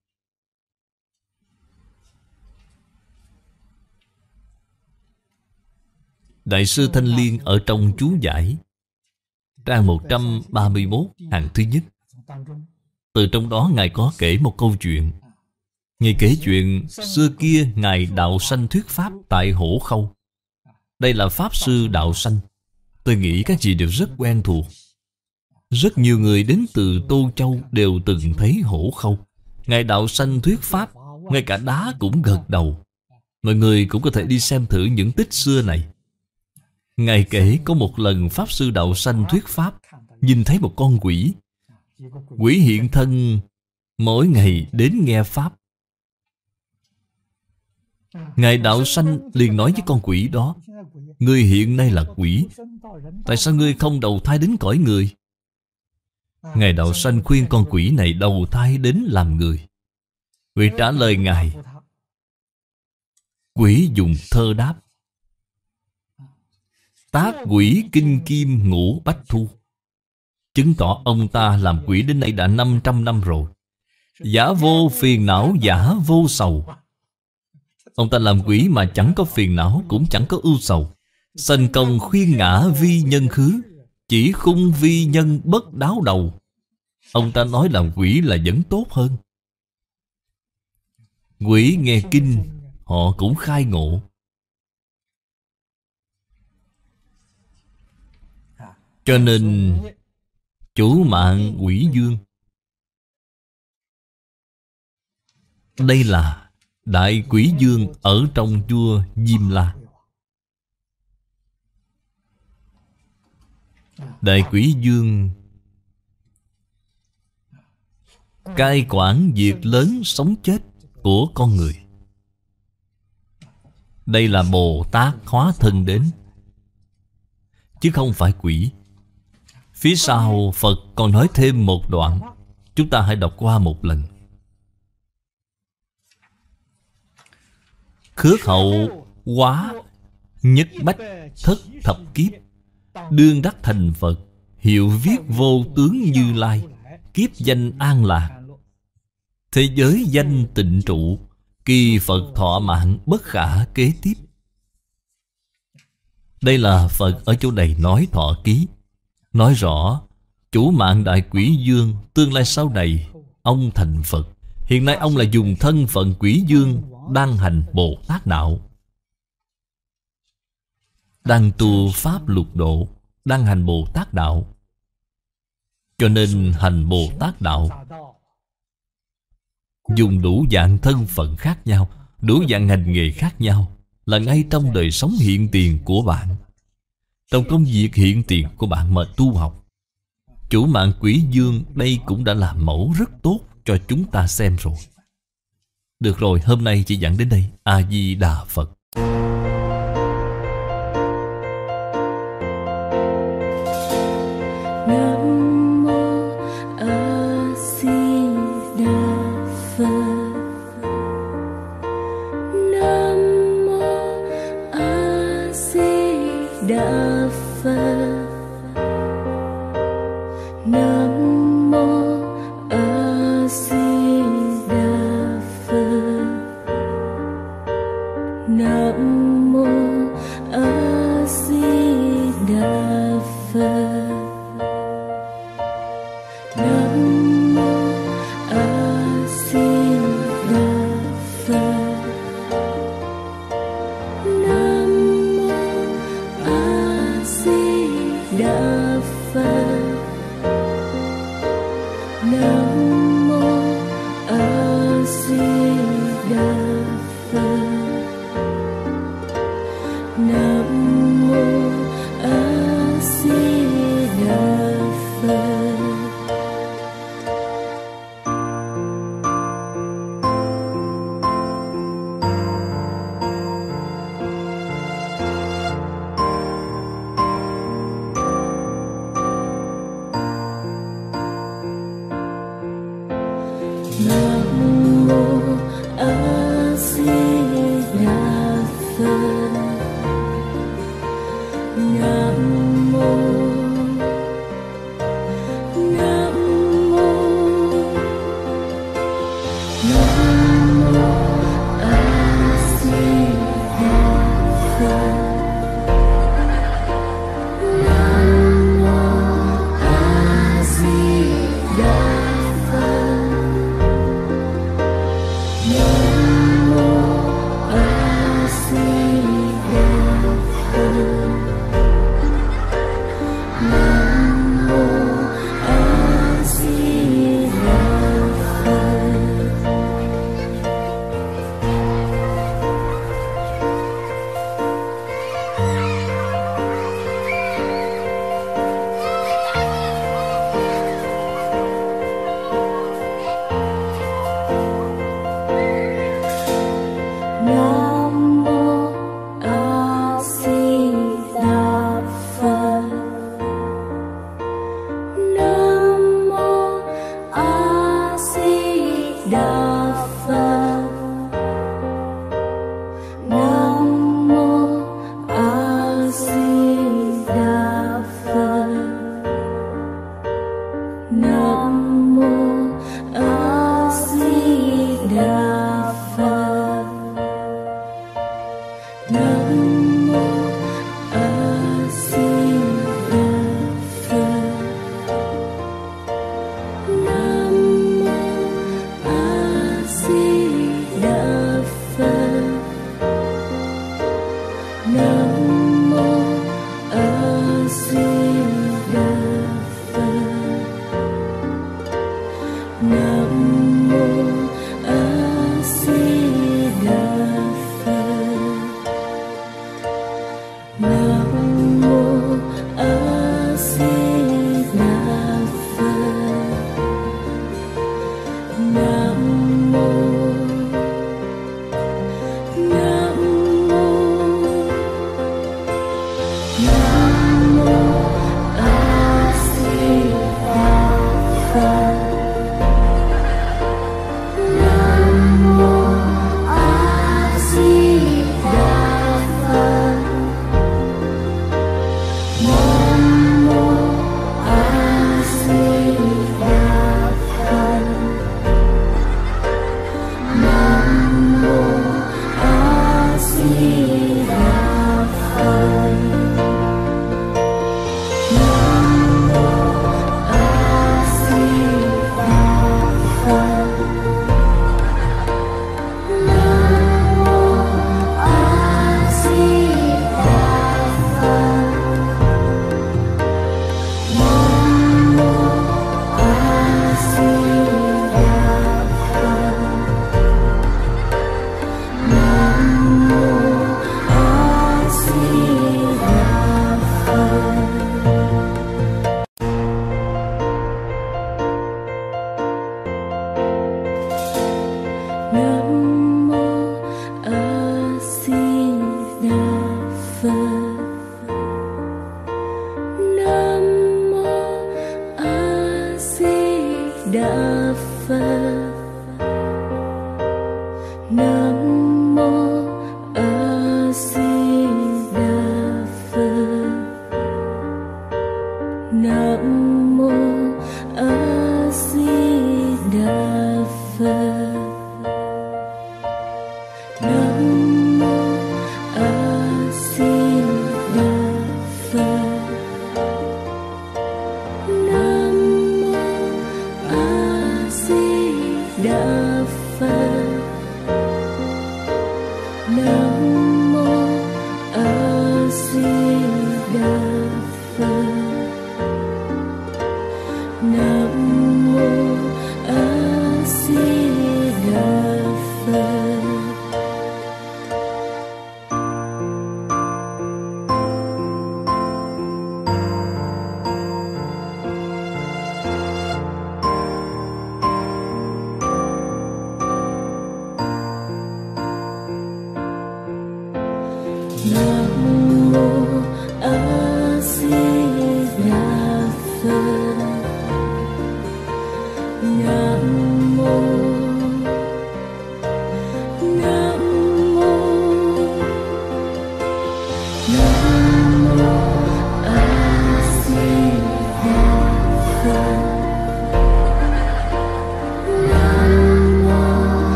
Đại sư Thanh Liên ở trong chú giải Trang 131 hàng thứ nhất Từ trong đó Ngài có kể một câu chuyện Ngài kể chuyện xưa kia Ngài Đạo Sanh thuyết Pháp tại Hổ Khâu Đây là Pháp Sư Đạo Sanh Tôi nghĩ các chị đều rất quen thuộc Rất nhiều người đến từ Tô Châu đều từng thấy Hổ Khâu Ngài Đạo Sanh thuyết Pháp Ngay cả đá cũng gật đầu Mọi người cũng có thể đi xem thử những tích xưa này Ngài kể có một lần Pháp Sư Đạo Sanh thuyết Pháp Nhìn thấy một con quỷ Quỷ hiện thân mỗi ngày đến nghe Pháp Ngài Đạo Sanh liền nói với con quỷ đó Ngươi hiện nay là quỷ Tại sao ngươi không đầu thai đến cõi người Ngài Đạo Sanh khuyên con quỷ này đầu thai đến làm người Quỷ trả lời Ngài Quỷ dùng thơ đáp Tác quỷ kinh kim ngũ bách thu Chứng tỏ ông ta làm quỷ đến nay đã 500 năm rồi Giả vô phiền não giả vô sầu Ông ta làm quỷ mà chẳng có phiền não Cũng chẳng có ưu sầu Sanh công khuyên ngã vi nhân khứ Chỉ khung vi nhân bất đáo đầu Ông ta nói làm quỷ là vẫn tốt hơn Quỷ nghe kinh Họ cũng khai ngộ Cho nên Chủ mạng quỷ dương Đây là Đại quỷ dương ở trong vua Diêm La Đại quỷ dương Cai quản việc lớn sống chết của con người Đây là Bồ Tát hóa thân đến Chứ không phải quỷ Phía sau Phật còn nói thêm một đoạn Chúng ta hãy đọc qua một lần Khước hậu quá Nhất bách thất thập kiếp Đương đắc thành Phật Hiệu viết vô tướng như lai Kiếp danh an lạc Thế giới danh tịnh trụ Kỳ Phật thọ mạng bất khả kế tiếp Đây là Phật ở chỗ này nói thọ ký Nói rõ Chủ mạng đại quỷ dương Tương lai sau này Ông thành Phật Hiện nay ông là dùng thân phận quỷ dương Đang hành Bồ Tát Đạo Đang tu Pháp lục độ Đang hành Bồ Tát Đạo Cho nên hành Bồ Tát Đạo Dùng đủ dạng thân phận khác nhau Đủ dạng ngành nghề khác nhau Là ngay trong đời sống hiện tiền của bạn trong công việc hiện tiền của bạn mà tu học Chủ mạng quỷ dương đây cũng đã làm mẫu rất tốt cho chúng ta xem rồi Được rồi, hôm nay chỉ dẫn đến đây A-di-đà Phật